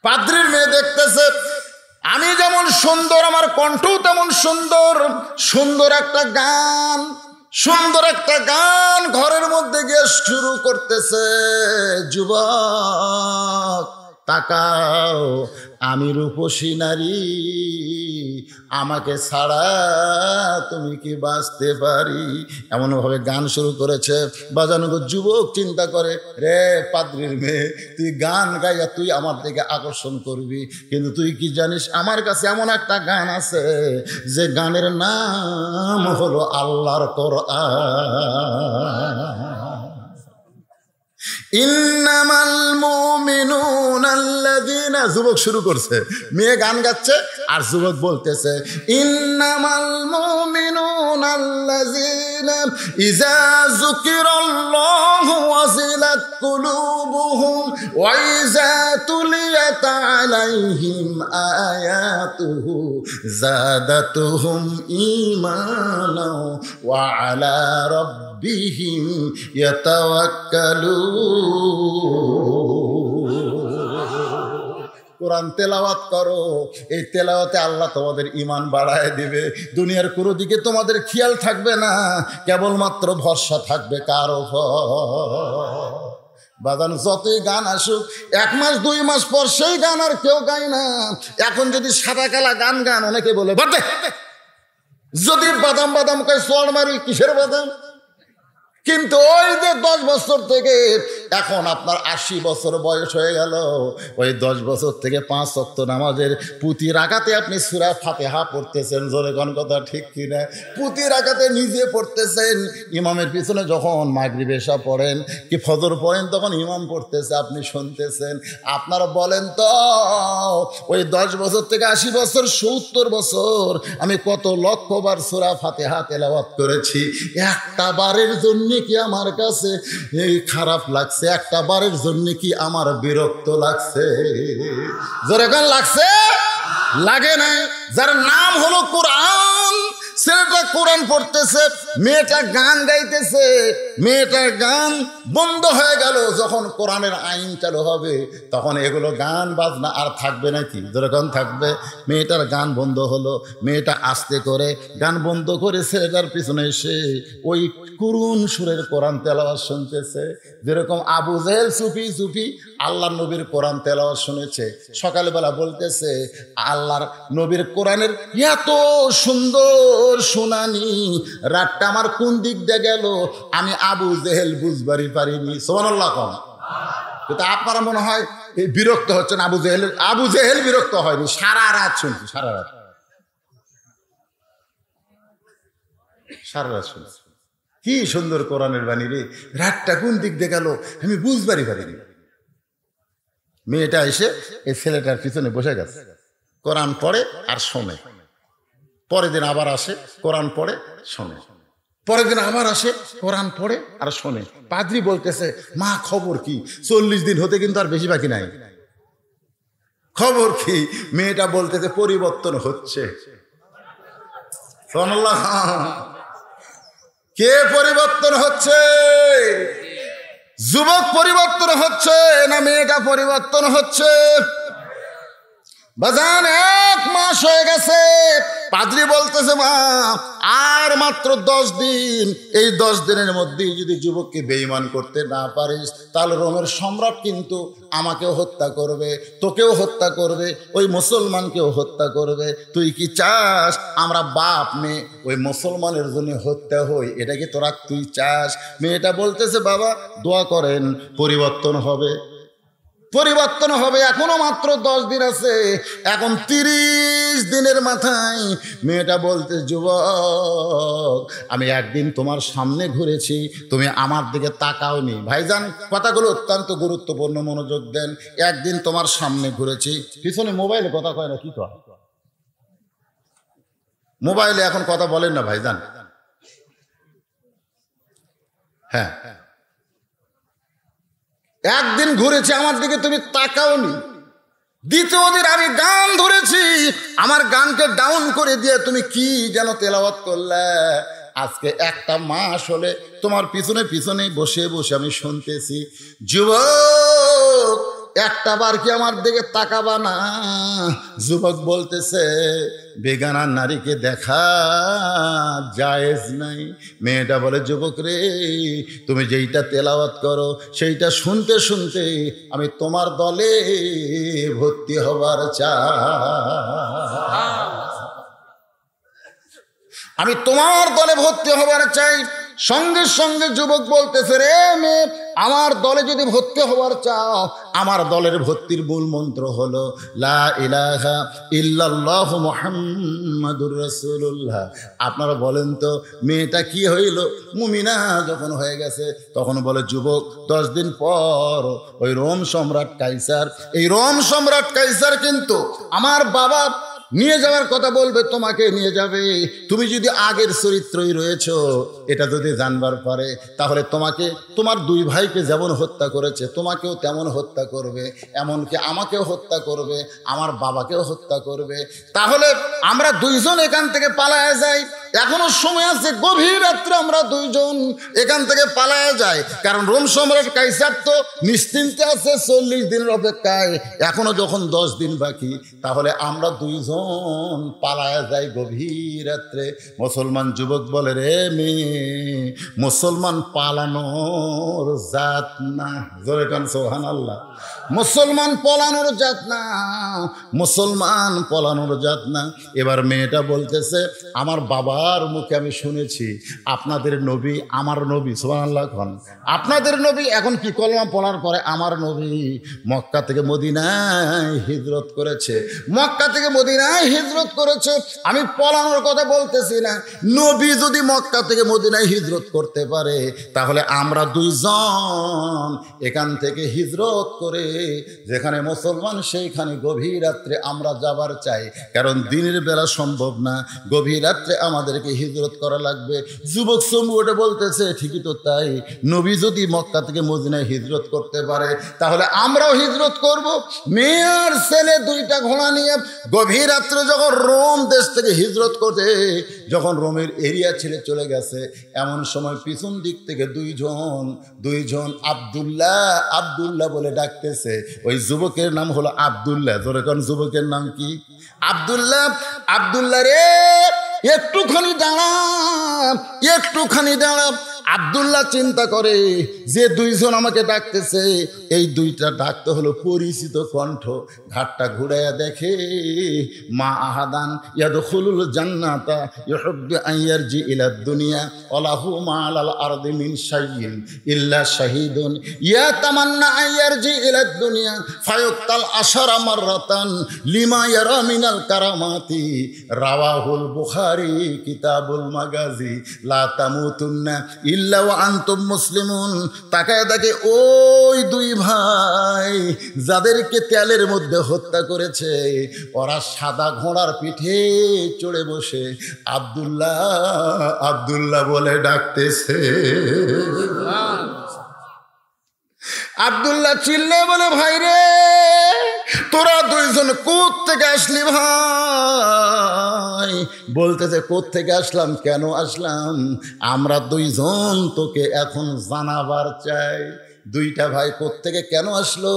পাদ্রির মেয়ে দেখতেছে আমি যেমন সুন্দর আমার কণ্ঠ তেমন সুন্দর সুন্দর একটা গান সুন্দর একটা গান ঘরের মধ্যে গিয়ে শুরু করতেছে যুবক তাকাও আমি রূপসী নারী আমাকে ছাড়া তুমি কি বাঁচতে পারি এমনভাবে গান শুরু করেছে বাজানো যুবক চিন্তা করে রে পাদ্রির মেয়ে তুই গান গাইয়া তুই আমার দিকে আকর্ষণ করবি কিন্তু তুই কি জানিস আমার কাছে এমন একটা গান আছে যে গানের নাম হলো আল্লাহর কর ইন্নামাল মুমিনু যুবক শুরু করছে মেয়ে গান গাচ্ছে আর যুবক বলতেছে ইন্নামাল মুমিনুন আল্লাযিনা ইযা যুকিরাল্লাহু ওয়াজিলাত কুলুবুহুম ওয়া ইযা তুলিয়াত আলাইহিম আয়াতুহু যাদাতুহুম ঈমানাও ওয়া আলা রাব্বিহিম ইয়াতাওয়াক্কালুন কোরআন তেলাওয়াত করো এই তেলাওয়াতে আল্লাহ তোমাদের ইমান বাড়ায় দেবে দুনিয়ার কোনো দিকে তোমাদের খেয়াল থাকবে না কেবলমাত্র ভরসা থাকবে কারো বাজান যতই গান আসুক এক মাস দুই মাস পর সেই গান আর কেউ গায় না এখন যদি সাদা কালা গান গান অনেকে বলে যদি বাদাম বাদাম কয় সোয়ার মারি কিসের বাদাম কিন্তু ওই যে দশ বছর থেকে এখন আপনার আশি বছর বয়স হয়ে গেল ওই দশ বছর থেকে পাঁচ সত্য নামাজের পুঁতি রাখাতে আপনি সুরা ফাতেহা পড়তেছেন জোরে কোন কথা ঠিক কিনা পুঁতি রাখাতে নিজে পড়তেছেন ইমামের পিছনে যখন মাগরি বেশা পড়েন কি ফজর পড়েন তখন ইমাম পড়তেছে আপনি শুনতেছেন আপনারা বলেন তো ওই দশ বছর থেকে আশি বছর সত্তর বছর আমি কত লক্ষবার সুরা ফাতেহা তেলাবাত করেছি একটা বারের জন্য জন্য কি আমার কাছে এই খারাপ লাগছে একটা বারের জন্য কি আমার বিরক্ত লাগছে জোরে লাগছে লাগে নাই যার নাম হলো কোরআন ছেলেটা কোরআন পড়তেছে মেয়েটা গান গাইতেছে মেয়েটার গান বন্ধ হয়ে গেল যখন কোরআনের আইন চালু হবে তখন এগুলো গান বাজনা আর থাকবে নাকি যেরকম থাকবে মেয়েটার গান বন্ধ হলো মেয়েটা আস্তে করে গান বন্ধ করে ছেলেটার পিছনে এসে ওই করুণ সুরের কোরআন তেলাবাস শুনতেছে যেরকম আবু জেল সুফি সুফি আল্লাহ নবীর কোরআন তেলাওয়া শুনেছে সকালবেলা বলতেছে আল্লাহর নবীর কোরআনের এত সুন্দর শুনানি রাতটা আমার কোন দিক দিয়ে গেল আমি আবু জেহেল বুঝবারই পারিনি সোমানুল্লাহ কম কিন্তু আপনারা মনে হয় বিরক্ত হচ্ছেন আবু জেহেল আবু জেহেল বিরক্ত হয়নি সারা রাত শুনছি সারা রাত সারা রাত শুনছি কি সুন্দর কোরআনের বাণী রে রাতটা কোন দিক দিয়ে গেল আমি বুঝবারই পারিনি মেয়েটা এসে এই ছেলেটার পিছনে বসে গেছে কোরআন পড়ে আর শোনে পরের দিন আবার আসে কোরআন পড়ে শোনে পরের দিন আবার আসে কোরআন পড়ে আর শোনে পাদ্রি বলতেছে মা খবর কি চল্লিশ দিন হতে কিন্তু আর বেশি বাকি নাই খবর কি মেয়েটা বলতেছে পরিবর্তন হচ্ছে কে পরিবর্তন হচ্ছে যুবক পরিবর্তন হচ্ছে না মেয়েটা পরিবর্তন হচ্ছে বাজান এক মাস হয়ে গেছে পাদ্রি বলতেছে মা আর মাত্র দশ দিন এই দশ দিনের মধ্যে যদি যুবককে বেইমান করতে না পারিস তাহলে রোমের সম্রাট কিন্তু আমাকেও হত্যা করবে তোকেও হত্যা করবে ওই মুসলমানকেও হত্যা করবে তুই কি চাস আমরা বাপ মেয়ে ওই মুসলমানের জন্য হত্যা হই এটা কি তোরা তুই চাস মেয়েটা বলতেছে বাবা দোয়া করেন পরিবর্তন হবে পরিবর্তন হবে এখনো মাত্র দশ দিন আছে এখন তিরিশ দিনের মাথায় মেয়েটা বলতে যুবক আমি একদিন তোমার সামনে ঘুরেছি তুমি আমার দিকে তাকাওনি ভাইজান কথাগুলো অত্যন্ত গুরুত্বপূর্ণ মনোযোগ দেন একদিন তোমার সামনে ঘুরেছি পিছনে মোবাইলে কথা কয় না কি কয় মোবাইলে এখন কথা বলেন না ভাইজান হ্যাঁ হ্যাঁ একদিন ঘুরেছি আমার দিকে তুমি তাকাওনি দ্বিতীয় দিন আমি গান ধরেছি আমার গানকে ডাউন করে দিয়ে তুমি কি যেন তেলাওয়াত করলে আজকে একটা মাস হলে তোমার পিছনে পিছনে বসে বসে আমি শুনতেছি যুবক একটা বার কি আমার দিকে তাকাবা না যুবক বলতেছে বেগানা নারীকে দেখা জায়েজ নাই মেয়েটা বলে যুবক রে তুমি যেইটা তেলাওয়াত করো সেইটা শুনতে শুনতে আমি তোমার দলে ভর্তি হবার চা আমি তোমার দলে ভর্তি হবার চাই সঙ্গে সঙ্গে যুবক বলতেছে রে মেয়ে আমার দলে যদি ভর্তি হওয়ার চাও আমার দলের ভর্তির মূল মন্ত্র হলো লা ইল্লাল্লাহ আপনারা বলেন তো মেয়েটা কি হইল মুমিনা যখন হয়ে গেছে তখন বলে যুবক দশ দিন পর ওই রোম সম্রাট কাইসার এই রোম সম্রাট কাইসার কিন্তু আমার বাবা নিয়ে যাওয়ার কথা বলবে তোমাকে নিয়ে যাবে তুমি যদি আগের চরিত্রই রয়েছ এটা যদি জানবার পারে তাহলে তোমাকে তোমার দুই ভাইকে যেমন হত্যা করেছে তোমাকেও তেমন হত্যা করবে এমনকি আমাকেও হত্যা করবে আমার বাবাকেও হত্যা করবে তাহলে আমরা দুইজন এখান থেকে পালায় যাই এখনো সময় আছে গভীর রাত্রে আমরা দুইজন এখান থেকে পালায় যায় কারণ রোম সম্রাট কাইসার তো নিশ্চিন্তে আছে চল্লিশ দিনের অপেক্ষায় এখনো যখন দশ দিন বাকি তাহলে আমরা দুইজন মন পালায়া যায় গভীর রাত্রে মুসলমান যুবক বলে রে মেয়ে মুসলমান পালানোর জাত না জোরে কান সোহান আল্লাহ মুসলমান পলানোর জাত না মুসলমান পলানোর জাত না এবার মেয়েটা বলতেছে আমার বাবার মুখে আমি শুনেছি আপনাদের নবী আমার নবী সোহান আল্লাহ খান আপনাদের নবী এখন কি কলমা পড়ার পরে আমার নবী মক্কা থেকে মদিনায় হিজরত করেছে মক্কা থেকে মদিনা মদিনায় হ্যাঁ, হিজরত করেছে আমি পলানোর কথা বলতেছি না নবী যদি মক্কা থেকে মদিনায় হিজরত করতে পারে তাহলে আমরা দুইজন এখান থেকে হিজরত করে যেখানে মুসলমান সেইখানে গভীর রাত্রে আমরা যাবার চাই কারণ দিনের বেলা সম্ভব না গভীর রাত্রে আমাদেরকে হিজরত করা লাগবে যুবক সমু ওটা বলতেছে ঠিকই তো তাই নবী যদি মক্কা থেকে মদিনায় হিজরত করতে পারে তাহলে আমরাও হিজরত করব মেয়ে আর ছেলে দুইটা ঘোড়া নিয়ে গভীর রাত্রে যখন রোম দেশ থেকে হিজরত করতে যখন রোমের এরিয়া ছেড়ে চলে গেছে এমন সময় পিছন দিক থেকে দুইজন দুইজন আবদুল্লাহ আবদুল্লাহ বলে ডাকতেছে ওই যুবকের নাম হলো আবদুল্লাহ ধরে কোন যুবকের নাম কি আবদুল্লাহ আবদুল্লাহ রে একটুখানি দাঁড়াম একটুখানি দাঁড়াম আবদুল্লাহ চিন্তা করে যে দুইজন আমাকে ডাকতেছে এই দুইটা ডাকতে হলো পরিচিত কণ্ঠ ঘাটটা ঘুরাইয়া দেখে মা আহাদান ইয়াদ হুলুল জান্নাতা ইহব্বি আইয়ার জি ইলা দুনিয়া অলাহু মা আল আরদি মিন শাইয়িন ইল্লা শাহিদুন ইয়া তামান্না আইয়ার জি ইলা দুনিয়া ফায়ুক্তাল আশারা মাররাতান লিমা ইয়ারা মিনাল কারামাতি রাওয়াহুল বুখারী কিতাবুল মাগাজি লা তামুতুন্না ইল ইল্লা আন্তম মুসলিমুন তাকায় তাকে ওই দুই ভাই যাদেরকে তেলের মধ্যে হত্যা করেছে ওরা সাদা ঘোড়ার পিঠে চড়ে বসে আবদুল্লাহ আবদুল্লাহ বলে ডাকতেছে আবদুল্লাহ চিল্লে বলে ভাইরে তোরা দুইজন কোথ থেকে আসলি ভাই বলতেছে কোথ থেকে আসলাম কেন আসলাম আমরা দুইজন তোকে এখন জানাবার চাই দুইটা ভাই প্রত্যেকে কেন আসলো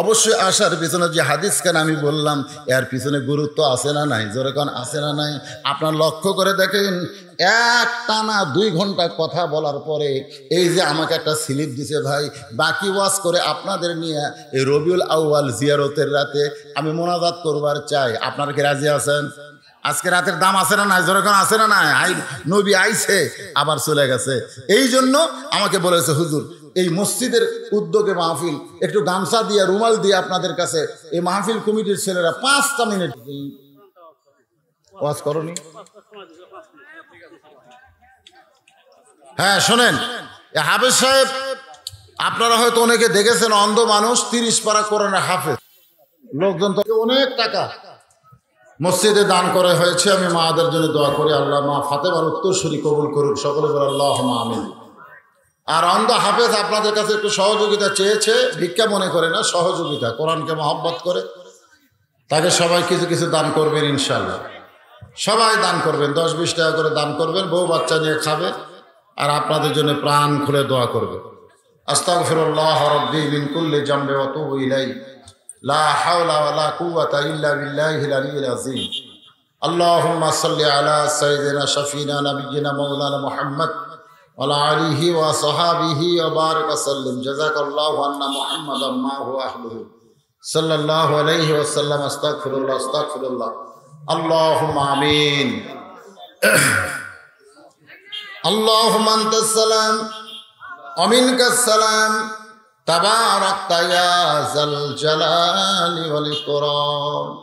অবশ্যই আসার পিছনে যে হাদিস কেন আমি বললাম এর পিছনে গুরুত্ব আছে না নাই জোরে কারণ আছে না নাই আপনার লক্ষ্য করে দেখেন এক টানা দুই ঘন্টা কথা বলার পরে এই যে আমাকে একটা স্লিপ দিছে ভাই বাকি ওয়াজ করে আপনাদের নিয়ে এই রবিউল আউয়াল জিয়ারতের রাতে আমি মোনাজাত করবার চাই আপনার কি রাজি আছেন আজকে রাতের দাম আছে না নাই যেরকম আছে না নাই নবী আইছে আবার চলে গেছে এই জন্য আমাকে বলেছে হুজুর এই মসজিদের উদ্যোগে মাহফিল একটু গামছা দিয়ে রুমাল দিয়ে আপনাদের কাছে এই মাহফিল কমিটির ছেলেরা পাঁচটা মিনিট ওয়াজ হ্যাঁ শোনেন হাফেজ সাহেব আপনারা হয়তো অনেকে দেখেছেন অন্ধ মানুষ তিরিশ পারা না হাফেজ লোকজন তো অনেক টাকা মসজিদে দান করা হয়েছে আমি মাদের জন্য দোয়া করি আল্লাহ মা ফাতেমার উত্তর শরী কবুল করুক সকলে বলে আল্লাহ মা আমিন আর অন্ধ হাফেজ আপনাদের কাছে একটু সহযোগিতা চেয়েছে ভিক্ষা মনে করে না সহযোগিতা কোরআনকে মহব্বত করে তাকে সবাই কিছু কিছু দান করবেন ইনশাল্লাহ সবাই দান করবেন দশ বিশ টাকা করে দান করবেন বউ বাচ্চা নিয়ে খাবে আর আপনাদের জন্য প্রাণ খুলে দোয়া করবে আস্তাগফিরুল্লাহ রব্বি জামবে লা আলা وعلى آله وصحابه وبارك وسلم جزاك الله عنا محمد ما هو أهله صلى الله عليه وسلم استغفر الله استغفر الله اللهم آمين اللهم أنت السلام ومنك السلام تبارك يا ذا الجلال والإكرام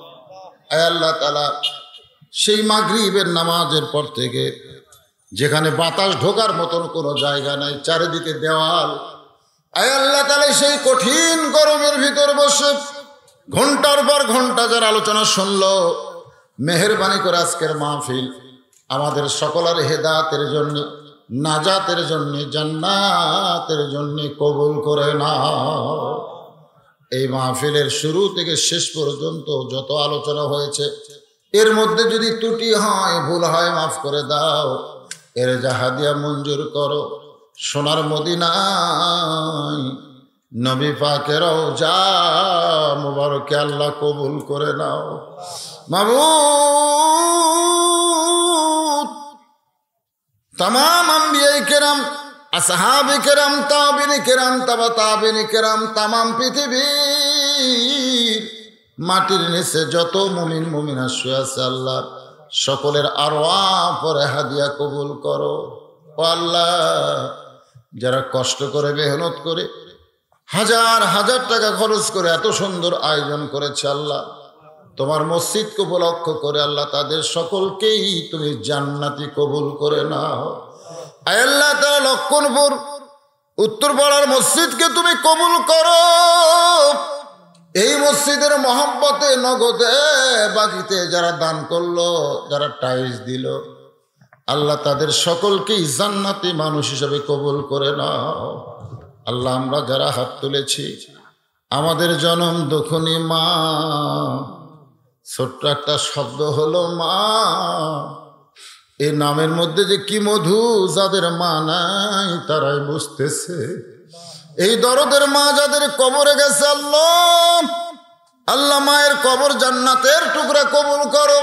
أي الله تعالى সেই মাগরিবের নামাজের পর থেকে যেখানে বাতাস ঢোকার মতন কোনো জায়গা নাই চারিদিকে দেওয়াল আয় আল্লাহ তালে সেই কঠিন গরমের ভিতর বসে ঘন্টার পর ঘন্টা যার আলোচনা শুনল মেহরবানি করে আজকের মাহফিল আমাদের সকলের হেদাতের জন্য নাজাতের জন্য জান্নাতের জন্য কবুল করে না এই মাহফিলের শুরু থেকে শেষ পর্যন্ত যত আলোচনা হয়েছে এর মধ্যে যদি ত্রুটি হয় ভুল হয় মাফ করে দাও এর জাহাদিয়া মঞ্জুর করো সোনার মদিনায় নবী পাকের যা মুবারকে আল্লাহ কবুল করে নাও মাবু তাম আম্বিয়াই কেরাম আসহাবি কেরাম তাবিনি কেরাম তাবা তাবিনি কেরাম তামাম পৃথিবী মাটির নিচে যত মুমিন মুমিনা শুয়ে আছে আল্লাহ সকলের আরোয়া পরে হাদিয়া কবুল করো আল্লাহ যারা কষ্ট করে মেহনত করে হাজার হাজার টাকা খরচ করে এত সুন্দর আয়োজন করেছে আল্লাহ তোমার মসজিদকে উপলক্ষ করে আল্লাহ তাদের সকলকেই তুমি জান্নাতি কবুল করে নাও আল্লাহ তারা লক্ষণপুর উত্তরপাড়ার মসজিদকে তুমি কবুল করো এই মসজিদের মহব্বতে নগদে বাকিতে যারা দান করলো যারা টাইস দিল আল্লাহ তাদের সকলকেই জান্নাতি মানুষ হিসেবে কবুল করে নাও আল্লাহ আমরা যারা হাত তুলেছি আমাদের জনম দুখুনি মা ছোট্ট একটা শব্দ হলো মা এ নামের মধ্যে যে কি মধু যাদের মা নাই তারাই বুঝতেছে এই দরদের মা যাদের কবরে গেছে আল্লাহ আল্লাহ মায়ের কবর জান্নাতের টুকরা কবুল করো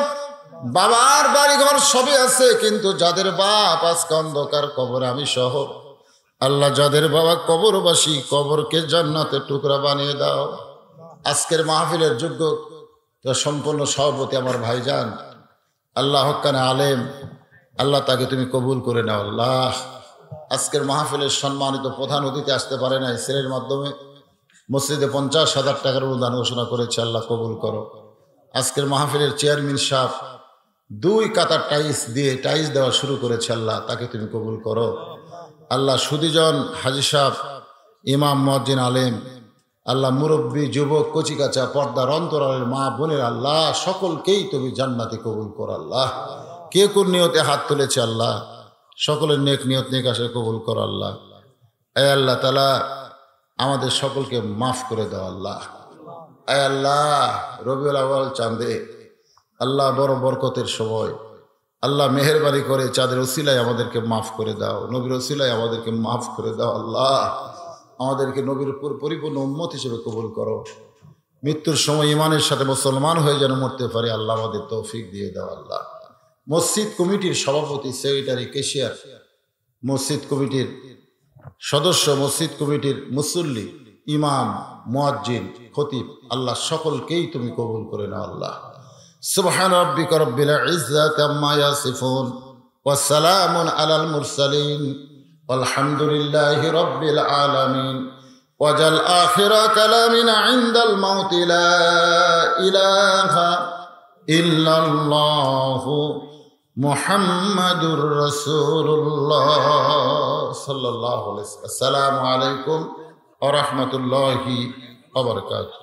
বাবার বাড়িঘর সবই আছে কিন্তু যাদের বাপ আজকে অন্ধকার কবর আমি সহ আল্লাহ যাদের বাবা কবরবাসী কবরকে জান্নাতের টুকরা বানিয়ে দাও আজকের মাহফিলের যোগ্য সম্পূর্ণ সভাপতি আমার ভাইজান আল্লাহ হকানে আলেম আল্লাহ তাকে তুমি কবুল করে নাও আল্লাহ আজকের মাহফিলের সম্মানিত প্রধান অতিথি আসতে পারে নাই সেলের মাধ্যমে মসজিদে পঞ্চাশ হাজার টাকার অনুদান ঘোষণা করেছে আল্লাহ কবুল করো আজকের মাহফিলের চেয়ারম্যান সাহ দুই কাতার টাইস দিয়ে টাইস দেওয়া শুরু করেছে আল্লাহ তাকে তুমি কবুল করো আল্লাহ সুদিজন হাজি সাহ ইমাম মজ্জিন আলেম আল্লাহ মুরব্বী যুবক কচিকাচা পর্দার অন্তরালের মা বোনের আল্লাহ সকলকেই তুমি জান্নাতে কবুল করো আল্লাহ কে কোন নিয়তে হাত তুলেছে আল্লাহ সকলের নেক নিয়ত নেক আসে কবুল কর আল্লাহ এ আল্লাহ তালা আমাদের সকলকে মাফ করে দাও আল্লাহ আয় আল্লাহ রবিউল আওয়াল চাঁদে আল্লাহ বড় বরকতের সময় আল্লাহ মেহরবানি করে চাঁদের ওসিলায় আমাদেরকে মাফ করে দাও নবীর ওসিলায় আমাদেরকে মাফ করে দাও আল্লাহ আমাদেরকে নবীর উপর পরিপূর্ণ উন্মত হিসেবে কবুল করো মৃত্যুর সময় ইমানের সাথে মুসলমান হয়ে যেন মরতে পারে আল্লাহ আমাদের তৌফিক দিয়ে দাও আল্লাহ মসজিদ কমিটির সভাপতি সেক্রেটারি কেশিয়ার মসজিদ কমিটির সদস্য মসজিদ কমিটির মুসল্লি ইমাম মুয়াজ্জিন খতিব আল্লাহ সকলকেই তুমি কবুল করে নাও আল্লাহ সুবহান রাব্বিকা রাব্বিল ইজ্জাতি আম্মা ইয়াসিফুন ওয়া সালামুন আলাল মুরসালিন আলহামদুলিল্লাহি রাব্বিল আলামিন ওয়াজাল আখিরা কালামিনা ইনদাল মাউতি লা ইলাহা ইল্লাল্লাহু মোহাম্মদুর রসুল্লাহ সাল্লাহ আসসালামু আলাইকুম আ রহমতুল্লাহি